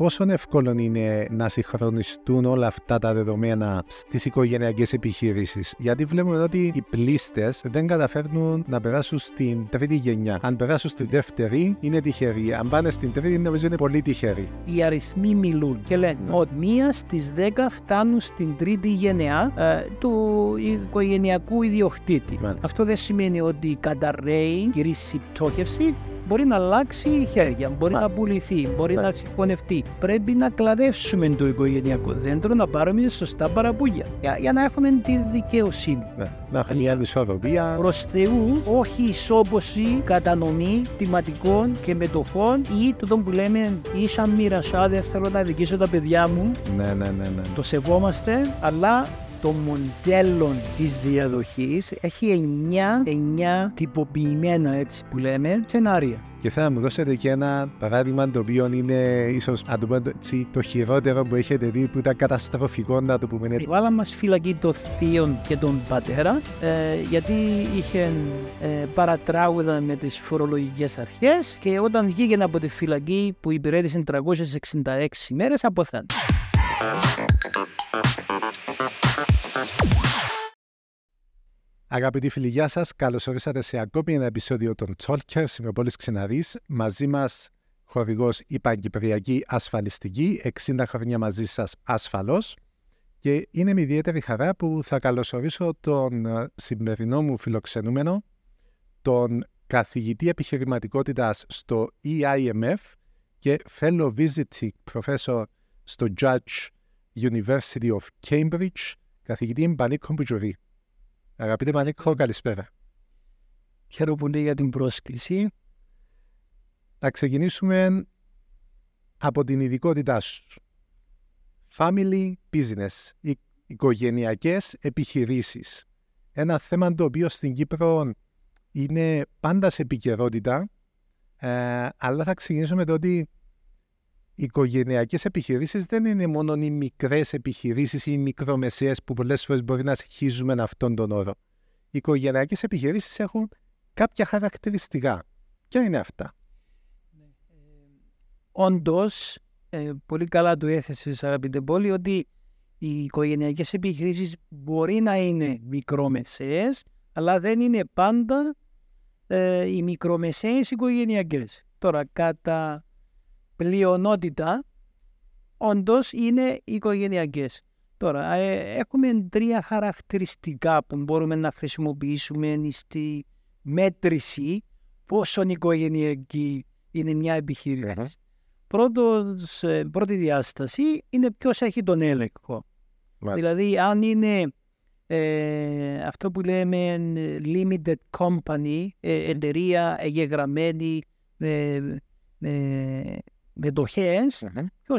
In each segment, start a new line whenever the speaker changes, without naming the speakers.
πόσο εύκολο είναι να συγχρονιστούν όλα αυτά τα δεδομένα στις οικογενειακές επιχειρήσεις. Γιατί βλέπουμε ότι οι πλήστες δεν καταφέρνουν να περάσουν στην τρίτη γενιά. Αν περάσουν στη δεύτερη, είναι τυχεροί. Αν πάνε στην τρίτη, νομίζω είναι πολύ τυχεροί.
Οι αριθμοί μιλούν και λένε ναι. ότι μία στις δέκα φτάνουν στην τρίτη γενιά ε, του οικογενειακού ιδιοκτήτη. Μάλιστα. Αυτό δεν σημαίνει ότι καταραίει, η η πτώχευση μπορεί να αλλάξει χέρια, μπορεί να πουληθεί, μπορεί να συγχωνευτεί. Πρέπει να κλαδεύσουμε το οικογενειακό δέντρο, να πάρουμε σωστά παραπούλια για, για να έχουμε τη δικαιοσύνη. Ναι, να έχουμε μια δυσοδοπία. Προς Θεού, όχι ισόποση κατανομή τιματικών και μετοχών ή τούτο που λέμε ίσα μοιρασά, δεν θέλω να δικήσω τα παιδιά μου. Ναι, ναι, ναι. ναι. Το σεβόμαστε, αλλά το μοντέλο της διαδοχής έχει 9, 9 τυποποιημένα
έτσι που λέμε σενάρια. Και θα μου δώσετε και ένα παράδειγμα το οποίο είναι ίσως το το χειρότερο που έχετε δει, που ήταν καταστροφικό να το πούμε.
Βάλα μας φυλακή το θείο και τον πατέρα, ε, γιατί είχε ε, παρατράγουδα με τις φορολογικές αρχές και όταν βγήκε από τη φυλακή που υπηρέτησε 366 μέρε, αποθέτει.
Αγαπητοί φίλοι, γεια σας. Καλώς ορίσατε σε ακόμη ένα επεισόδιο των Talkers. Είμαι ο Πόλη Ξεναδής. Μαζί μας χορηγός η Παγκυπριακή Ασφαλιστική. 60 χρόνια μαζί σας ασφαλώς. Και είναι με ιδιαίτερη χαρά που θα καλωσορίσω τον ε, σημερινό μου φιλοξενούμενο, τον καθηγητή επιχειρηματικότητας στο EIMF και fellow visiting professor στο Judge University of Cambridge, καθηγητή Μπανίκ Κομπιτζουρή. Αγαπητέ Μανίκο, καλησπέρα. Χαίρομαι πολύ για την πρόσκληση. Να ξεκινήσουμε από την ειδικότητά σου. Family business, οικογενειακέ οικογενειακές επιχειρήσεις. Ένα θέμα το οποίο στην Κύπρο είναι πάντα σε επικαιρότητα, ε, αλλά θα ξεκινήσουμε με το ότι οι οικογενειακές επιχειρήσεις δεν είναι μόνο οι μικρές επιχειρήσεις ή οι μικρομεσαίες που πολλές φορές μπορεί να με αυτόν τον όρο. Οι οικογενειακές επιχειρήσεις έχουν κάποια χαρακτηριστικά.
Ποια είναι αυτά. Ναι, ε, Όντως, ε, πολύ καλά το έθεσες, αγαπητέ Πόλη, ότι οι οικογενειακές επιχειρήσεις μπορεί να είναι μικρομεσαίες, αλλά δεν είναι πάντα ε, οι μικρομεσαίες οικογενειακές. Τώρα, κατά πλειονότητα όντως είναι οικογενειακές. Τώρα, ε, έχουμε τρία χαρακτηριστικά που μπορούμε να χρησιμοποιήσουμε στη μέτρηση πόσο οικογενειακή είναι μια επιχειρηση Πρώτος, ε, πρώτη διάσταση είναι ποιος έχει τον έλεγχο. Δηλαδή, αν είναι ε, αυτό που λέμε limited company, εταιρεία εγγεγραμμένη, ε, με το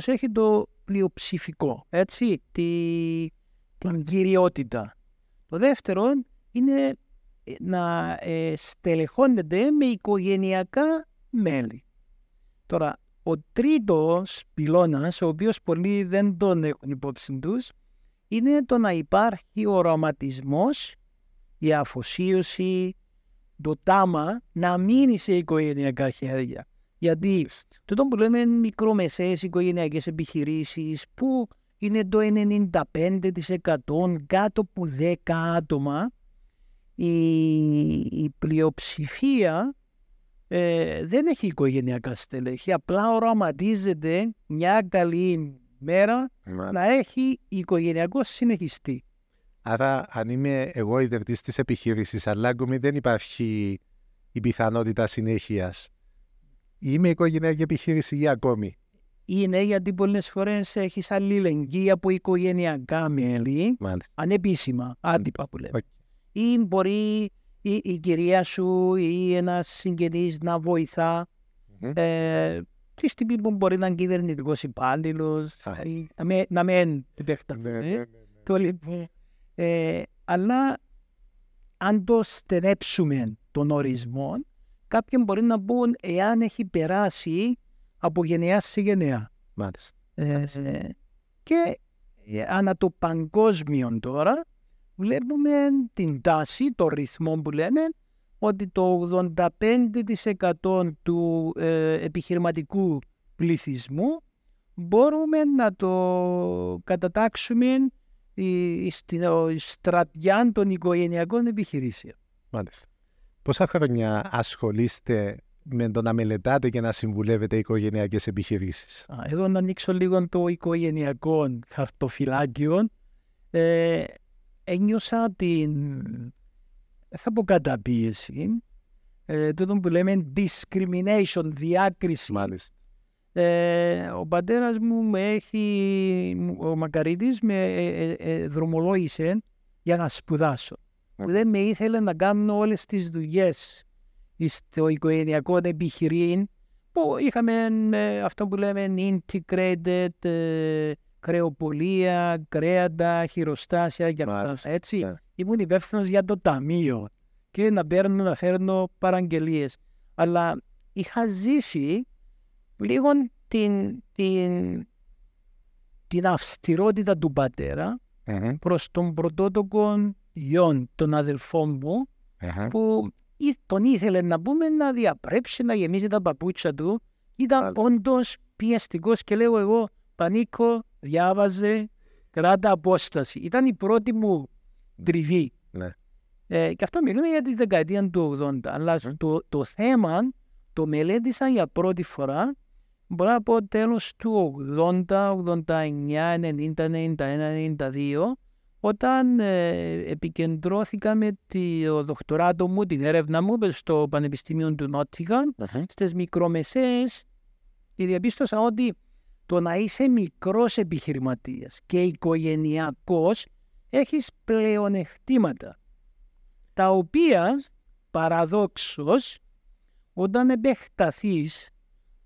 έχει το πλειοψηφικό, έτσι, τη, την κυριότητα. Το δεύτερο είναι ε, να ε, στελεχώνεται με οικογενειακά μέλη. Τώρα, ο τρίτος πυλώνας, ο οποίος πολλοί δεν τον έχουν υπόψη τους, είναι το να υπάρχει οραματισμός, η αφοσίωση, το τάμα να μείνει σε οικογενειακά χέρια. Γιατί τούτο που λέμε μικρομεσαίες οικογενειακές επιχειρήσεις που είναι το 95% κάτω από 10 άτομα η, η πλειοψηφία ε, δεν έχει οικογενειακά στελέχη. Απλά οραματίζεται μια καλή μέρα να έχει οικογενειακό συνεχιστή.
Άρα αν είμαι εγώ ιδρυτής της επιχείρησης, αλλά ακόμη δεν υπάρχει η πιθανότητα
συνέχειας. Είμαι οικογενειακή επιχείρηση ή ακόμη. Είναι γιατί πολλές φορές έχεις αλληλεγγύη από οικογενειακά μέλη, Μάλιστα. ανεπίσημα, άτυπα που λέμε. Okay. Ή μπορεί η, η κυρία σου ή ένας συγγενής να βοηθά. Mm-hmm. τη στιγμή που μπορεί να είναι κυβερνητικός υπάλληλος, να με επεκταθεί. Ναι, ναι, ναι, το λοιπόν, ε, αλλά αν το στερέψουμε των ορισμών, κάποιοι μπορεί να μπουν εάν έχει περάσει από γενιά σε γενιά. Μάλιστα. Ε, και ε, ανά το παγκόσμιο τώρα βλέπουμε την τάση, το ρυθμό που λέμε, ότι το 85% του ε, επιχειρηματικού πληθυσμού μπορούμε να το κατατάξουμε ε, στην ε, στρατιά των οικογενειακών επιχειρήσεων.
Μάλιστα πόσα χρόνια ασχολείστε με το να μελετάτε και να συμβουλεύετε οικογενειακές επιχειρήσεις.
Εδώ να ανοίξω λίγο το οικογενειακό χαρτοφυλάκιο. Ε, ένιωσα την, θα πω καταπίεση, ε, τούτο που λέμε discrimination, διάκριση. Μάλιστα. Ε, ο πατέρας μου με έχει, ο Μακαρίτης με ε, ε, ε δρομολόγησε για να σπουδάσω που δεν με ήθελε να κάνω όλες τις δουλειές στο οικογενειακό επιχειρήν που είχαμε ε, αυτό που λέμε integrated, ε, κρεοπολία, κρέατα, χειροστάσια και αυτά. Έτσι. Yeah. Ναι. Ήμουν υπεύθυνος για το ταμείο και να παίρνω να φέρνω παραγγελίες. Αλλά είχα ζήσει λίγο την, την, την αυστηρότητα του πατέρα προς τον πρωτότοκο γιον των αδελφών μου uh-huh. που τον ήθελε να πούμε να διαπρέψει να γεμίζει τα παπούτσια του. Ήταν uh-huh. όντως πιεστικός και λέω εγώ πανίκο, διάβαζε, κράτα απόσταση. Ήταν η πρώτη μου ναι. τριβή. Uh-huh. Ε, και αυτό μιλούμε για τη δεκαετία του 80. Αλλά uh-huh. το, το θέμα το μελέτησα για πρώτη φορά μπορώ να πω τέλος του 80, 89, 90, 91, 92 όταν ε, επικεντρώθηκα με το δοκτοράτο μου, την έρευνα μου στο Πανεπιστήμιο του νοτιγαν στι στι στις μικρομεσαίες, διαπίστωσα ότι το να είσαι μικρός επιχειρηματίας και οικογενειακός έχεις πλεονεκτήματα, τα οποία παραδόξως όταν επεκταθείς,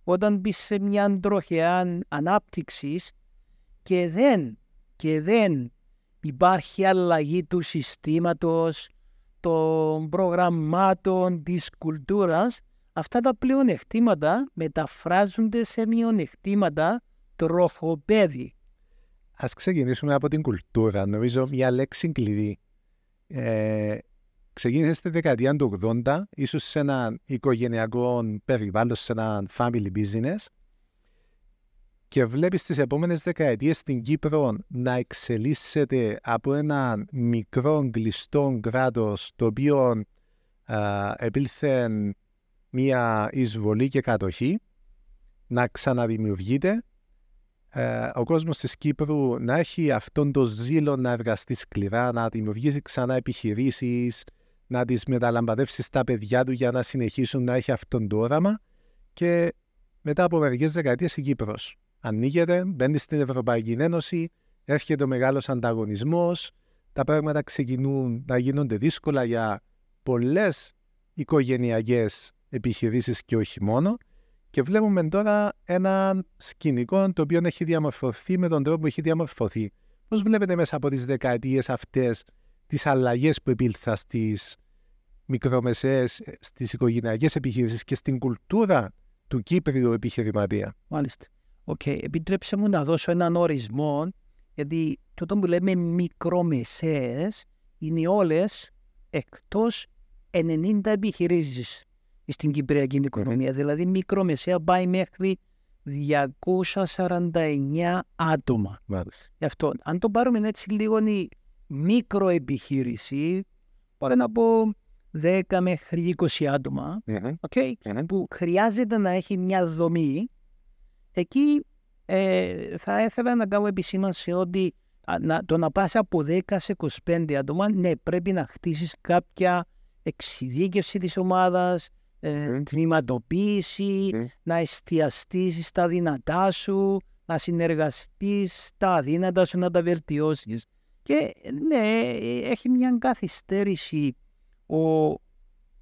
όταν μπεις σε μια τροχιά ανάπτυξης και δεν, και δεν υπάρχει αλλαγή του συστήματος, των προγραμμάτων, της κουλτούρας, αυτά τα πλεονεκτήματα μεταφράζονται σε μειονεκτήματα τροχοπέδι.
Ας ξεκινήσουμε από την κουλτούρα. Νομίζω μια λέξη κλειδί. Ε, ξεκίνησε στη δεκαετία του 80, ίσως σε έναν οικογενειακό περιβάλλον, σε ένα family business, και βλέπεις τις επόμενες δεκαετίες στην Κύπρο να εξελίσσεται από ένα μικρό κλειστό κράτος το οποίο επήλθε μία εισβολή και κατοχή να ξαναδημιουργείται ε, ο κόσμος της Κύπρου να έχει αυτόν τον ζήλο να εργαστεί σκληρά, να δημιουργήσει ξανά επιχειρήσεις, να τις μεταλαμπαδεύσει στα παιδιά του για να συνεχίσουν να έχει αυτόν το όραμα και μετά από μερικές δεκαετίες η Κύπρος ανοίγεται, μπαίνει στην Ευρωπαϊκή Ένωση, έρχεται ο μεγάλος ανταγωνισμός, τα πράγματα ξεκινούν να γίνονται δύσκολα για πολλές οικογενειακές επιχειρήσεις και όχι μόνο. Και βλέπουμε τώρα ένα σκηνικό το οποίο έχει διαμορφωθεί με τον τρόπο που έχει διαμορφωθεί. Πώς βλέπετε μέσα από τις δεκαετίες αυτές τις αλλαγές που επήλθαν στις μικρομεσαίες στις οικογενειακές επιχειρήσεις και στην κουλτούρα του Κύπριου επιχειρηματία.
Μάλιστα okay, επιτρέψτε μου να δώσω έναν ορισμό, γιατί το που λέμε μικρομεσαίες είναι όλες εκτός 90 επιχειρήσεις στην Κυπριακή ναι. Δηλαδή μικρομεσαία πάει μέχρι 249 άτομα. Γι' αυτό, αν το πάρουμε έτσι λίγο η μικροεπιχείρηση, μπορεί να πω 10 μέχρι 20 ατομα Okay, που χρειάζεται να έχει μια δομή Εκεί ε, θα ήθελα να κάνω επισήμανση ότι το να πας από 10 σε 25 άτομα, ναι, πρέπει να χτίσεις κάποια εξειδίκευση της ομάδας, ε, mm. τμήματοποίηση, να εστιαστείς στα δυνατά σου, να συνεργαστείς στα αδύνατα σου να τα βελτιώσεις. Και ναι, ε, έχει μια καθυστέρηση ο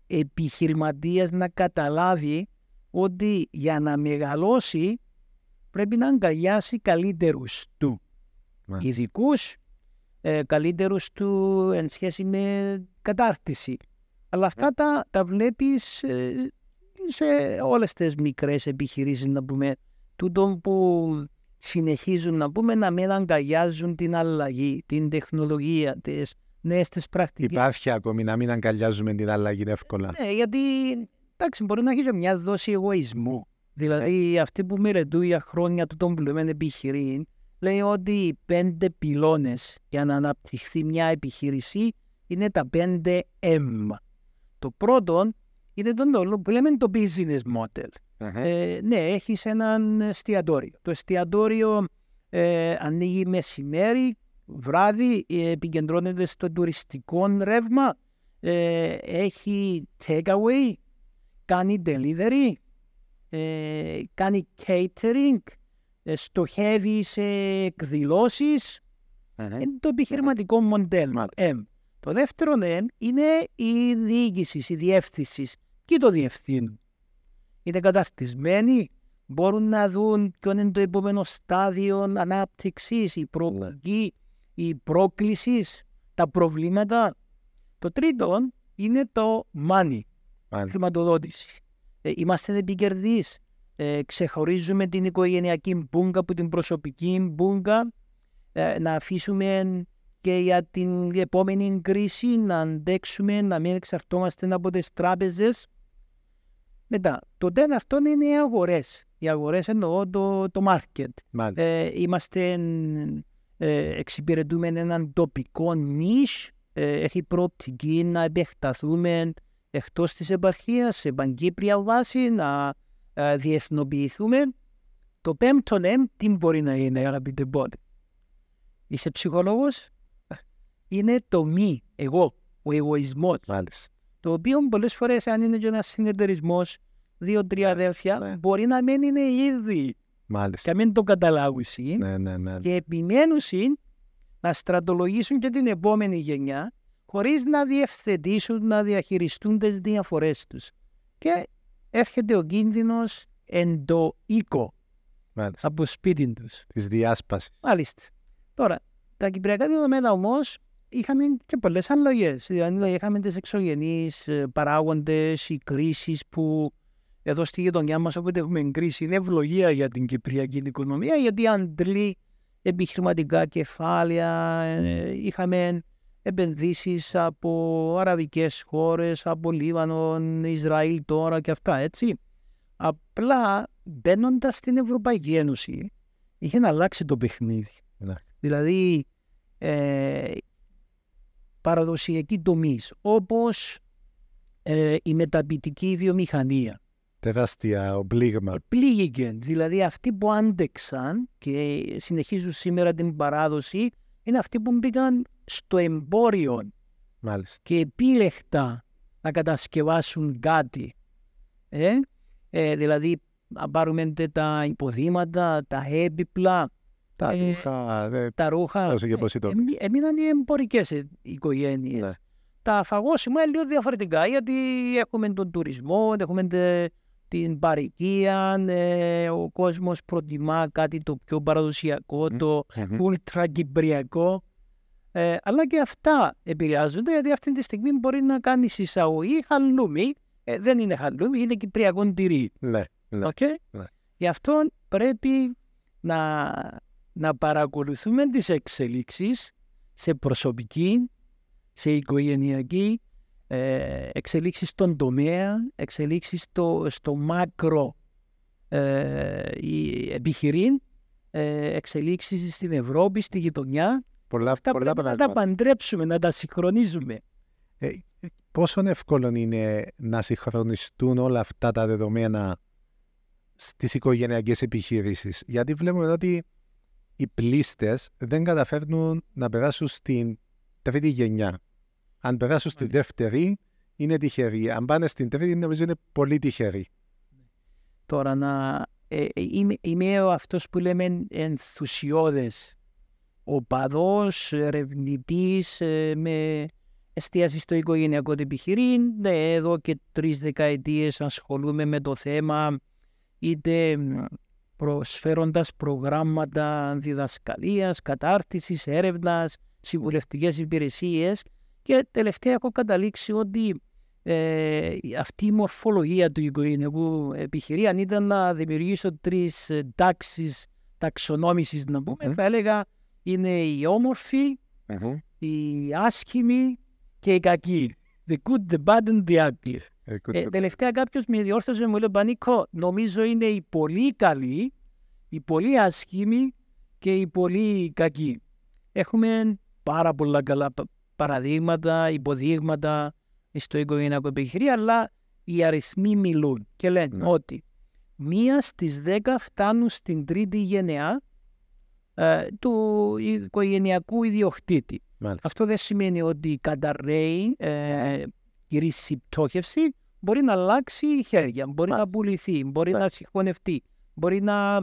επιχειρηματίας να καταλάβει ότι για να μεγαλώσει πρέπει να αγκαλιάσει καλύτερους του. Yeah. Ναι. Ειδικούς ε, καλύτερους του εν σχέση με κατάρτιση. Αλλά αυτά ναι. τα, τα βλέπεις ε, σε όλες τις μικρές επιχειρήσεις, να πούμε τούτων που συνεχίζουν να πούμε να μην αγκαλιάζουν την αλλαγή, την τεχνολογία, τις νέες τις πρακτικές. Υπάρχει ακόμη να μην αγκαλιάζουμε την αλλαγή εύκολα. Ναι, γιατί εντάξει, μπορεί να έχει μια δόση εγωισμού Δηλαδή αυτοί που με για χρόνια του τον πλουμέν επιχειρήν λέει ότι οι πέντε πυλώνες για να αναπτυχθεί μια επιχείρηση είναι τα πέντε M. Το πρώτο είναι το που λέμε το business model. Ε, ναι, έχεις έναν εστιατόριο. Το εστιατόριο ε, ανοίγει μεσημέρι, βράδυ, ε, επικεντρώνεται στο τουριστικό ρεύμα, ε, έχει takeaway, κάνει delivery, ε, κάνει catering, ε, στοχεύει σε εκδηλωσεις Είναι το επιχειρηματικο μοντελο Το δεύτερο είναι η διοίκησης, η διεύθυνσης και το διευθύνουν. Είναι καταρτισμένοι, μπορούν να δουν ποιο είναι το επόμενο στάδιο ανάπτυξης, η προοπτική, η πρόκλησης, τα προβλήματα. Το τρίτο είναι το money, χρηματοδότηση. Ε, είμαστε επικερδείς. Ε, ξεχωρίζουμε την οικογενειακή μπούγκα από την προσωπική μπούγκα. Ε, να αφήσουμε και για την επόμενη κρίση να αντέξουμε, να μην εξαρτώμαστε από τις τράπεζες. Μετά, το τέταρτο είναι οι αγορές. Οι αγορές εννοώ το, το market. Ε, είμαστε, ε, εξυπηρετούμε έναν τοπικό niche, έχει προοπτική να επεκταθούμε εκτός της επαρχίας, σε παγκύπρια βάση, να ε, διεθνοποιηθούμε. Το πέμπτο ναι, τι μπορεί να είναι, αγαπητέ πότε. Είσαι ψυχολόγος, είναι το μη, εγώ, ο εγωισμός. Μάλιστα. Το οποίο πολλές φορές, αν είναι και ένας συνεταιρισμός, δύο-τρία αδέρφια, ναι. μπορεί να μην είναι ήδη. Μάλιστα. Και να μην το καταλάβουν Ναι, ναι, ναι. Και επιμένουν να στρατολογήσουν και την επόμενη γενιά χωρίς να διευθετήσουν, να διαχειριστούν τις διαφορές τους. Και έρχεται ο κίνδυνος εν το οίκο Μάλιστα. από σπίτι τους. Της διάσπασης. Μάλιστα. Τώρα, τα κυπριακά δεδομένα όμως είχαμε και πολλές αλλαγές. Δηλαδή, δηλαδή, είχαμε τις εξωγενείς ε, παράγοντες, οι κρίσεις που εδώ στη γειτονιά μας, όπου έχουμε κρίση, είναι ευλογία για την κυπριακή οικονομία, γιατί αντλεί επιχειρηματικά κεφάλαια. Ε, είχαμε επενδύσεις από αραβικές χώρες, από Λίβανο, Ισραήλ τώρα και αυτά, έτσι. Απλά μπαίνοντας στην Ευρωπαϊκή Ένωση είχε να αλλάξει το παιχνίδι. Ναι. Δηλαδή ε, παραδοσιακοί τομείς, όπως ε, η μεταπητική βιομηχανία. Τεράστια πλήγμα. Πλήγηκε. Δηλαδή αυτοί που άντεξαν και συνεχίζουν σήμερα την παράδοση είναι αυτοί που μπήκαν στο εμπόριο και επίλεκτα να κατασκευάσουν κάτι. Ε? Ε, δηλαδή, να πάρουμε τα υποδήματα, τα έπιπλα, τα ε, ρούχα. ε, τα ρούχα. Έμειναν οι εμπορικές οικογένειες. Ναι. Τα φαγόσιμα είναι λίγο διαφορετικά γιατί έχουμε τον τουρισμό, έχουμε την παροικία, ο κόσμος προτιμά κάτι το πιο παραδοσιακό, το ultra κυπριακό. Ε, αλλά και αυτά επηρεάζονται, γιατί αυτή τη στιγμή μπορεί να κάνει εισαγωγή χαλούμι. Ε, δεν είναι χαλούμι, είναι κυπριακό τυρί. Ναι, ναι, okay? Ναι. Γι' αυτό πρέπει να, να παρακολουθούμε τις εξελίξεις σε προσωπική, σε οικογενειακή, ε, εξελίξεις στον τομέα, εξελίξεις στο, στο μάκρο ε, επιχειρήν, ε, εξελίξεις στην Ευρώπη, στη γειτονιά Πολλά, πρέπει να τα παντρέψουμε, να τα συγχρονίζουμε.
Ε, πόσο εύκολο είναι να συγχρονιστούν όλα αυτά τα δεδομένα στις οικογενειακές επιχειρήσεις. Γιατί βλέπουμε ότι οι πλήστες δεν καταφέρνουν να περάσουν στην τρίτη γενιά. Αν περάσουν στη δεύτερη, είναι τυχεροί. Αν πάνε στην τρίτη, νομίζω είναι πολύ τυχεροί.
Τώρα να... Ε, ε, είμαι, είμαι αυτός που λέμε ενθουσιώδες οπαδός, ε, ερευνητής ε, με εστίαση στο οικογενειακό επιχειρήν. Ναι, εδώ και τρεις δεκαετίες ασχολούμαι με το θέμα είτε προσφέροντας προγράμματα διδασκαλίας, κατάρτισης, έρευνας, συμβουλευτικές υπηρεσίες και τελευταία έχω καταλήξει ότι ε, αυτή η μορφολογία του οικογενειακού επιχειρήν ήταν να δημιουργήσω τρεις ε, τάξεις ταξονόμησης να πούμε, θα έλεγα είναι οι ομορφοι οι άσχημοι και οι κακοί. The good, the bad and the ugly. Ε, ε, τελευταία κάποιος με διόρθωσε μου λέει Πανίκο, νομίζω είναι οι πολύ καλοί, οι πολύ άσχημοι και οι πολύ κακοί. Έχουμε πάρα πολλά καλά παραδείγματα, υποδείγματα στο οικογενειακό επιχειρήμα, αλλά οι αριθμοί μιλούν και λένε ναι. ότι μία στις δέκα φτάνουν στην τρίτη γενεά ε, του οικογενειακού ιδιοκτήτη. Αυτό δεν σημαίνει ότι καταραίει ε, η πτώχευση μπορεί να αλλάξει χέρια, μπορεί να πουληθεί, μπορεί να συγχωνευτεί, μπορεί να,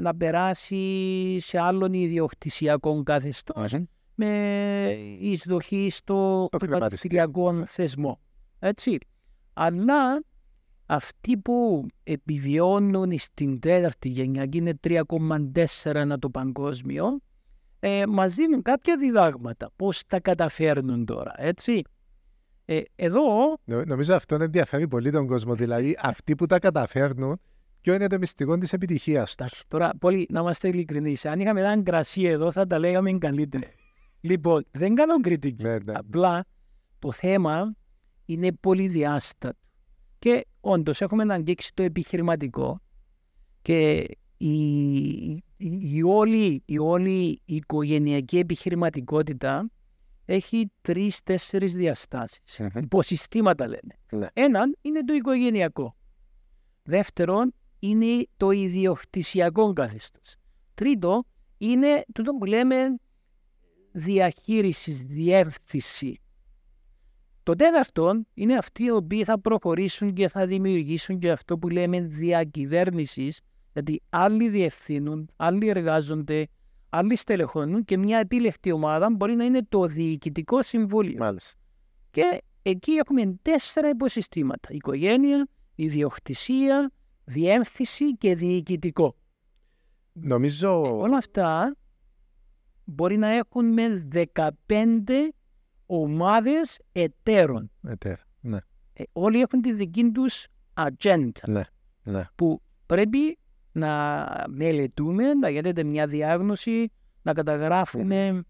να, περάσει σε άλλον ιδιοκτησιακό καθεστώ με εισδοχή στο κρατηριακό ναι. θεσμό. Έτσι. Αλλά αυτοί που επιβιώνουν στην τέταρτη γενιά και είναι 3,4 το παγκόσμιο, ε, δίνουν κάποια διδάγματα. Πώς τα καταφέρνουν τώρα, έτσι. Ε, εδώ...
Νομίζω αυτό ενδιαφέρει πολύ τον κόσμο. Δηλαδή,
αυτοί που τα καταφέρνουν, ποιο είναι το μυστικό της επιτυχίας τους. Τώρα, πολύ, να είμαστε ειλικρινείς. Αν είχαμε έναν κρασί εδώ, θα τα λέγαμε καλύτερα. λοιπόν, δεν κάνω κριτική. Ναι, ναι. Απλά το θέμα είναι πολυδιάστατο. Και όντως έχουμε να αγγίξει το επιχειρηματικό και η, η, η, όλη, η όλη οικογενειακή επιχειρηματικότητα έχει τρει-τέσσερι διαστάσει. Mm-hmm. Υποσυστήματα λένε. Ναι. Έναν είναι το οικογενειακό. Δεύτερον είναι το ιδιοκτησιακό καθεστώς. Τρίτο είναι το που λέμε διαχείρισης, διεύθυνση. Το τέταρτο είναι αυτοί οι οποίοι θα προχωρήσουν και θα δημιουργήσουν και αυτό που λέμε διακυβέρνησης, γιατί άλλοι διευθύνουν, άλλοι εργάζονται, άλλοι στελεχώνουν και μια επιλεκτή ομάδα μπορεί να είναι το διοικητικό συμβούλιο. Μάλιστα. Και εκεί έχουμε τέσσερα υποσυστήματα. Οικογένεια, ιδιοκτησία, διεύθυνση και διοικητικό. Νομίζω... Όλα αυτά μπορεί να έχουν με 15 ομάδες εταίρων. ναι. Ε, όλοι έχουν τη δική τους ατζέντα. Ναι, ναι. Που πρέπει να μελετούμε, να γίνεται μια διάγνωση, να καταγράφουμε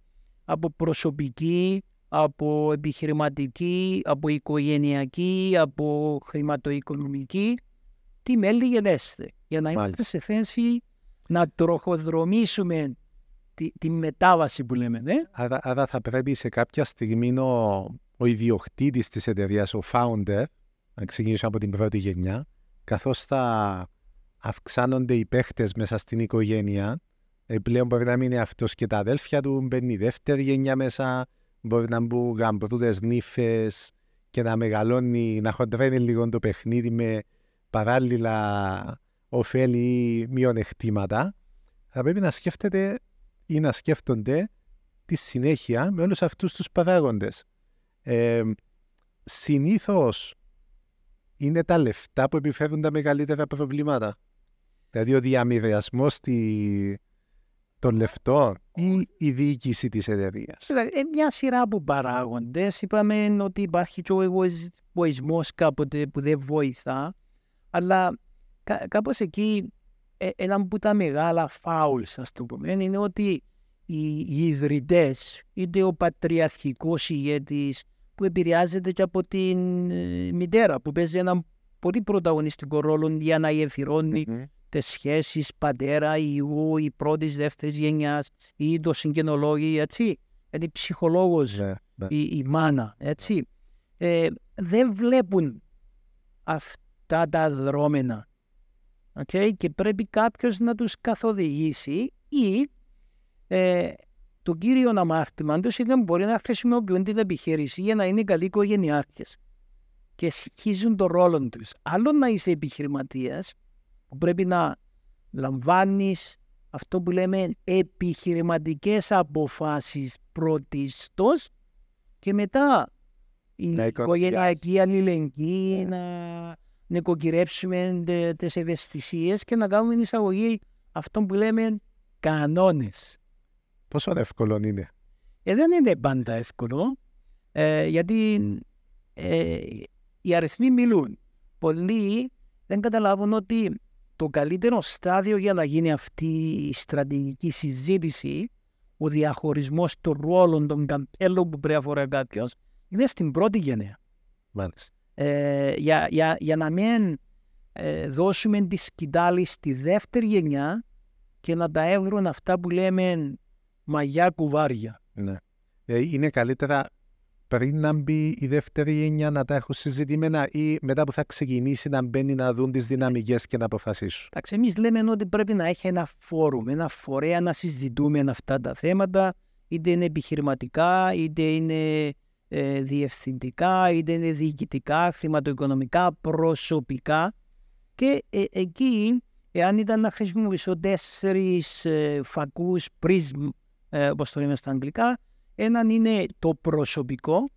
από προσωπική, από επιχειρηματική, από οικογενειακή, από χρηματοοικονομική, τι μέλη γενέστε, για να Μάλιστα. είμαστε σε θέση να τροχοδρομήσουμε τη, τη μετάβαση που λέμε. Ναι. Άρα, θα πρέπει σε κάποια στιγμή ο,
ο ιδιοκτήτης της εταιρείας, ο founder, να ξεκινήσω από την πρώτη γενιά, καθώς θα αυξάνονται οι παίχτες μέσα στην οικογένεια, ε, πλέον μπορεί να μείνει αυτός και τα αδέλφια του, μπαίνει η δεύτερη γενιά μέσα, μπορεί να μπουν γαμπρούδες νύφες και να μεγαλώνει, να χοντρένει λίγο το παιχνίδι με παράλληλα ωφέλη ή μειονεκτήματα. Θα πρέπει να σκέφτεται ή να σκέφτονται τη συνέχεια με όλους αυτούς τους παράγοντες. Ε, συνήθως είναι τα λεφτά που επιφέρουν τα μεγαλύτερα προβλήματα. Δηλαδή ο διαμοιρασμός των λεφτών ή η διοίκηση της εταιρείας.
Ε, μια σειρά από παράγοντες. Είπαμε ότι υπάρχει και ο εγωισμός κάποτε που δεν βοηθά. Αλλά κάπως εκεί ε, ένα από τα μεγάλα φάουλ, ας το πούμε, είναι ότι οι, οι ιδρυτές, είτε ο πατριαρχικός ηγέτης που επηρεάζεται και από την ε, μητέρα που παίζει έναν πολύ πρωταγωνιστικό ρόλο για να γεφυρώνει mm-hmm. τις σχέσεις πατέρα, ιού, η πρώτη δεύτερης γενιάς ή το συγγενολόγιο, έτσι. Είναι ψυχολόγος yeah, ναι, ναι. η, μάνα, έτσι. Ε, δεν βλέπουν αυτά τα δρόμενα Okay, και πρέπει κάποιος να τους καθοδηγήσει ή ε, το κύριο αμάρτημα τους είναι μπορεί να χρησιμοποιούν την επιχείρηση για να είναι καλοί οικογενειάρχες και σχίζουν το ρόλο τους. Άλλο να είσαι επιχειρηματίας που πρέπει να λαμβάνεις αυτό που λέμε επιχειρηματικές αποφάσεις πρωτίστως και μετά η οικογενειακή αλληλεγγύη, ναι. να νοικοκυρέψουμε τι ευαισθησίες και να κάνουμε εισαγωγή αυτών που λέμε κανόνες. Πόσο εύκολο είναι. Ε, δεν είναι πάντα εύκολο, ε, γιατί ε, οι αριθμοί μιλούν. Πολλοί δεν καταλάβουν ότι το καλύτερο στάδιο για να γίνει αυτή η στρατηγική συζήτηση, ο διαχωρισμός των ρόλων των καμπέλων που πρέπει να φοράει κάποιος, είναι στην πρώτη γενναία. Μάλιστα. Ε, για, για, για να μην ε, δώσουμε τη σκητάλη στη δεύτερη γενιά και να τα έβρουν αυτά που λέμε μαγιά κουβάρια. Ναι. Ε, είναι καλύτερα
πριν να μπει η δεύτερη γενιά να τα έχουν συζητημένα ή μετά που θα ξεκινήσει να μπαίνει να
δουν τις δυναμικές και να αποφασίσουν. Εντάξει, εμείς λέμε ότι πρέπει να έχει ένα φόρουμ, ένα φορέα να συζητούμε αυτά τα θέματα, είτε είναι επιχειρηματικά, είτε είναι ε, διευθυντικά, είτε είναι διοικητικά, χρηματοοικονομικά, προσωπικά. Και ε, εκεί, εάν ήταν να χρησιμοποιήσω τέσσερις ε, φακούς φακού πρίσμ, όπως το λέμε στα αγγλικά, έναν είναι το προσωπικό.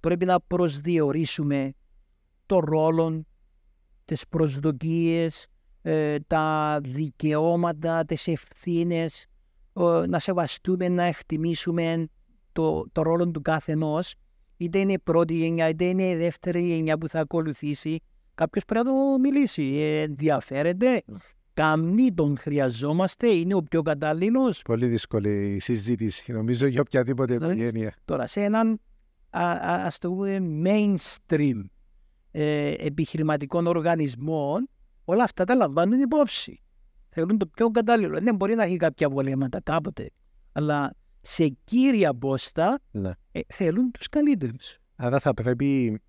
Πρέπει να προσδιορίσουμε το ρόλο, τις προσδοκίες, τα δικαιώματα, τις ευθύνες, να σεβαστούμε, να εκτιμήσουμε το, το ρόλο του κάθε ενός είτε είναι πρώτη γενιά, είτε είναι δεύτερη γενιά που θα ακολουθήσει, κάποιος πρέπει να το μιλήσει. Ε, ενδιαφέρεται. Καμνή τον χρειαζόμαστε, είναι ο πιο κατάλληλος. Πολύ δύσκολη η συζήτηση, νομίζω, για οποιαδήποτε οικογένεια. Δηλαδή, τώρα, σε έναν α το πούμε mainstream ε, επιχειρηματικών οργανισμών, όλα αυτά τα λαμβάνουν υπόψη. Θέλουν το πιο κατάλληλο. Δεν ναι, μπορεί να έχει κάποια βολέματα κάποτε, αλλά σε κύρια μπόστα ναι. ε, θέλουν τους
καλύτερους. Άρα θα πρέπει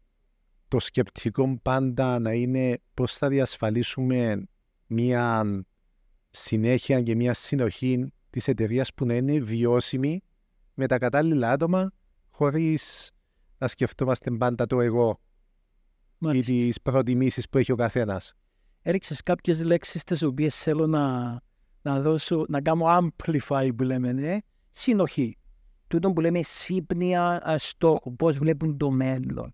το σκεπτικό πάντα να είναι πώς θα διασφαλίσουμε μια συνέχεια και μια συνοχή της εταιρείας που να είναι βιώσιμη με τα κατάλληλα άτομα χωρίς να σκεφτόμαστε πάντα το εγώ ή τις προτιμήσεις που έχει ο καθένας.
Έριξες κάποιες λέξεις τις οποίες θέλω να, να, δώσω, να κάνω amplify που λέμε, ναι συνοχή. Τούτο που λέμε σύπνοια στόχου, πώς βλέπουν το μέλλον.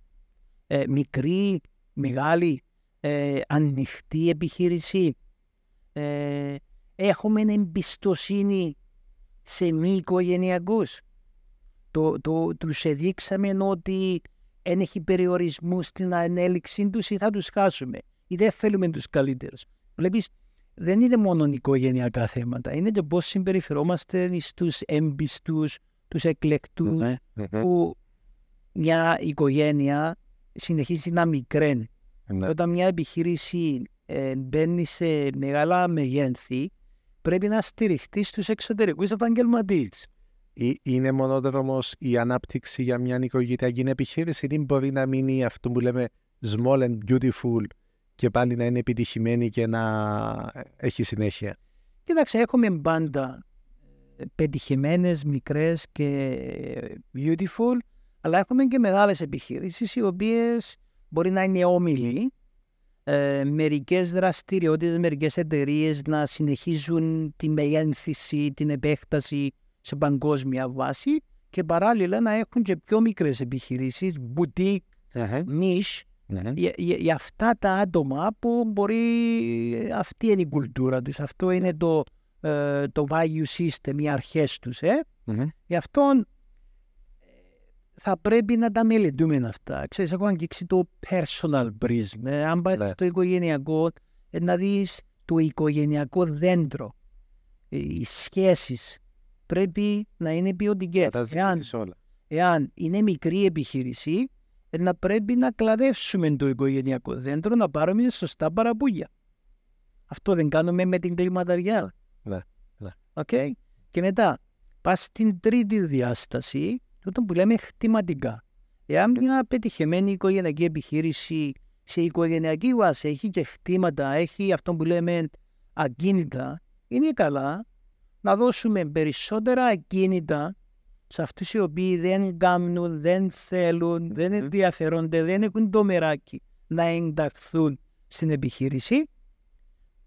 Ε, μικρή, μεγάλη, ε, ανοιχτή επιχείρηση. Ε, έχουμε εμπιστοσύνη σε μη οικογενειακούς. Το, το, τους εδείξαμε ότι δεν έχει περιορισμούς στην ανέλυξή τους ή θα τους χάσουμε ή δεν θέλουμε τους καλύτερους. Βλέπεις, δεν είναι μόνο οικογενειακά θέματα. Είναι το πώς συμπεριφερόμαστε στου έμπιστους, τους εκλεκτούς, mm-hmm. Ναι, που μια οικογένεια συνεχίζει να μικραίνει. Ναι. Όταν μια επιχείρηση ε, μπαίνει σε μεγάλα μεγένθη, πρέπει να στηριχτεί στους εξωτερικούς επαγγελματίες. Ε, είναι μονόδρομος η ανάπτυξη για μια οικογενειακή
επιχείρηση, ή μπορεί να μείνει αυτό που λέμε small and beautiful, και πάλι να είναι επιτυχημένη και να ε, έχει συνέχεια.
Κοίταξε, έχουμε πάντα ε, πετυχημένες, μικρές και beautiful, αλλά έχουμε και μεγάλες επιχείρησει, οι οποίες μπορεί να είναι όμιλοι, ε, μερικές δραστηριότητες, μερικές εταιρείες να συνεχίζουν τη μεγένθηση, την επέκταση σε παγκόσμια βάση και παράλληλα να έχουν και πιο μικρές επιχειρήσεις, boutique, niche, ναι. για, αυτά τα άτομα που μπορεί αυτή είναι η κουλτούρα τους, αυτό είναι το, ε, το value system, οι αρχές τους. Ε. mm Γι' αυτό ε, θα πρέπει να τα μελετούμε αυτά. Ξέρεις, έχω αγγίξει το personal prism. Ε, αν πάει ναι. στο οικογενειακό, ε, να δεις το οικογενειακό δέντρο. οι σχέσεις πρέπει να είναι ποιοτικές. Εάν, εάν είναι μικρή επιχείρηση, ε, να πρέπει να κλαδεύσουμε το οικογενειακό δέντρο να πάρουμε σωστά παραπούλια. Αυτό δεν κάνουμε με την κλιματαριά.
Ναι, ναι.
Okay. Και μετά, πας στην τρίτη διάσταση, όταν που λέμε χτηματικά. Εάν μια πετυχημένη οικογενειακή επιχείρηση σε οικογενειακή βάση έχει και χτήματα, έχει αυτό που λέμε ακίνητα, είναι καλά να δώσουμε περισσότερα ακίνητα σε αυτούς οι οποίοι δεν κάνουν, δεν θέλουν, δεν ενδιαφερόνται, δεν έχουν το μεράκι να ενταχθούν στην επιχείρηση,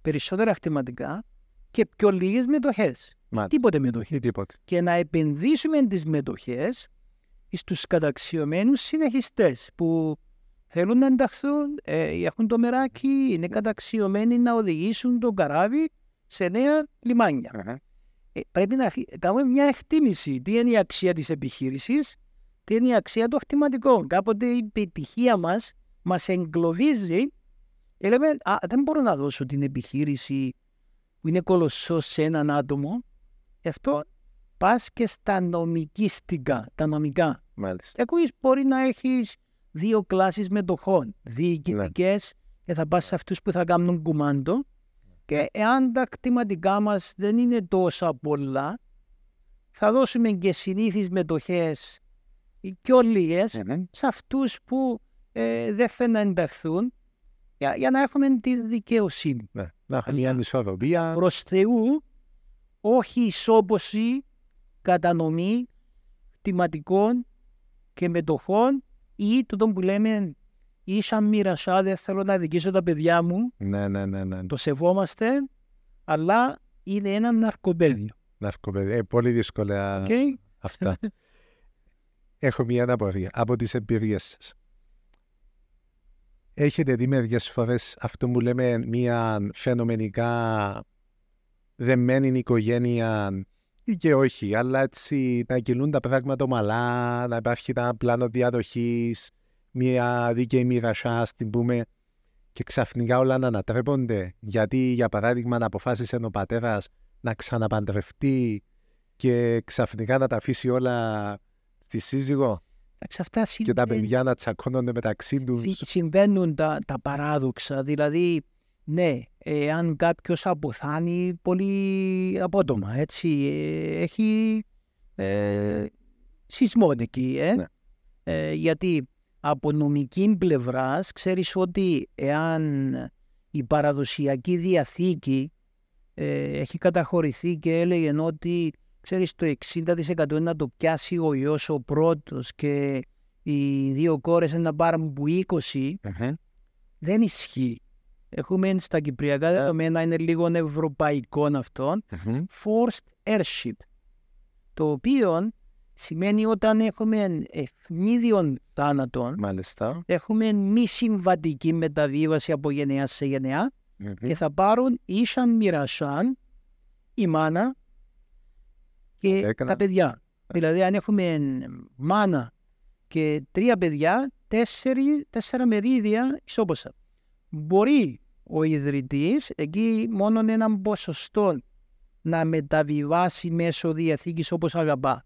περισσότερα αυτηματικά και πιο λίγες μετοχές. Τίποτε Τίποτε. Και να επενδύσουμε τις μετοχές στους καταξιωμένους συνεχιστές που θέλουν να ενταχθούν, ε, έχουν το μεράκι, είναι καταξιωμένοι να οδηγήσουν το καράβι σε νέα λιμάνια. Ε, πρέπει να κάνουμε μια εκτίμηση. Τι είναι η αξία της επιχείρησης, τι είναι η αξία των χρηματικών. Κάποτε η επιτυχία μας μας εγκλωβίζει και δεν μπορώ να δώσω την επιχείρηση που είναι κολοσσός σε έναν άτομο. Γι' αυτό πας και στα νομικήστικα, τα νομικά. Μάλιστα. Ακούεις, μπορεί να έχεις δύο κλάσεις μετοχών, διοικητικές, ναι. και θα πας σε αυτούς που θα κάνουν κουμάντο και εάν τα κτηματικά μας δεν είναι τόσα πολλά, θα δώσουμε και συνήθεις μετοχές και ολίες ναι, ναι. σε αυτούς που ε, δεν θέλουν να ενταχθούν για, για να έχουμε τη δικαιοσύνη. Ναι, να έχουμε μια ανισοδοπία. Προς Θεού, όχι ισόποση, κατανομή κτηματικών και μετοχών ή τούτο που λέμε Ίσα μοιρασά, δεν θέλω να δικήσω τα παιδιά μου. Ναι, ναι, ναι, ναι. Το σεβόμαστε, αλλά είναι ένα ναρκοπέδιο. Ε, ναρκοπέδιο.
Ε, πολύ δύσκολα αυτά. Έχω μια αναπορία από τις εμπειρίες σας. Έχετε δει μερικέ φορές αυτό που λέμε μια φαινομενικά δεμένη οικογένεια ή και όχι, αλλά έτσι να κυλούν τα πράγματα ομαλά, να υπάρχει ένα πλάνο διαδοχής, μια δίκαιη μοίρα, την πούμε, και ξαφνικά όλα να ανατρέπονται. Γιατί, για παράδειγμα, να αποφάσισε ο πατέρας να ξαναπαντρευτεί και ξαφνικά να τα αφήσει όλα στη σύζυγο. Αυτά Και τα παιδιά να τσακώνονται μεταξύ του.
Συμβαίνουν τα, τα παράδοξα. Δηλαδή, ναι, αν κάποιος αποθάνει πολύ απότομα, έτσι, ε, έχει ε, σεισμό εκεί. Ε, ναι. ε γιατί από νομική πλευράς, ξέρεις ότι εάν η παραδοσιακή διαθήκη ε, έχει καταχωρηθεί και έλεγε ότι ξέρεις το 60% είναι να το πιάσει ο ιός ο πρώτος και οι δύο κόρες είναι να πάρουν που 20 δεν ισχύει. Έχουμε στα κυπριακά ε. δεδομένα, είναι λίγο ευρωπαϊκό forced airship, το οποίο σημαίνει όταν έχουμε ευνίδιον θάνατον, έχουμε μη συμβατική μεταβίβαση από γενεά σε γενεα και θα πάρουν ίσαν μοιρασάν η μάνα και τα παιδιά. Δηλαδή αν έχουμε μάνα και τρία παιδιά, τέσσερι, τέσσερα μερίδια ισόποσα. Μπορεί ο ιδρυτής εκεί μόνο έναν ποσοστό να μεταβιβάσει μέσω διαθήκης όπως αγαπά.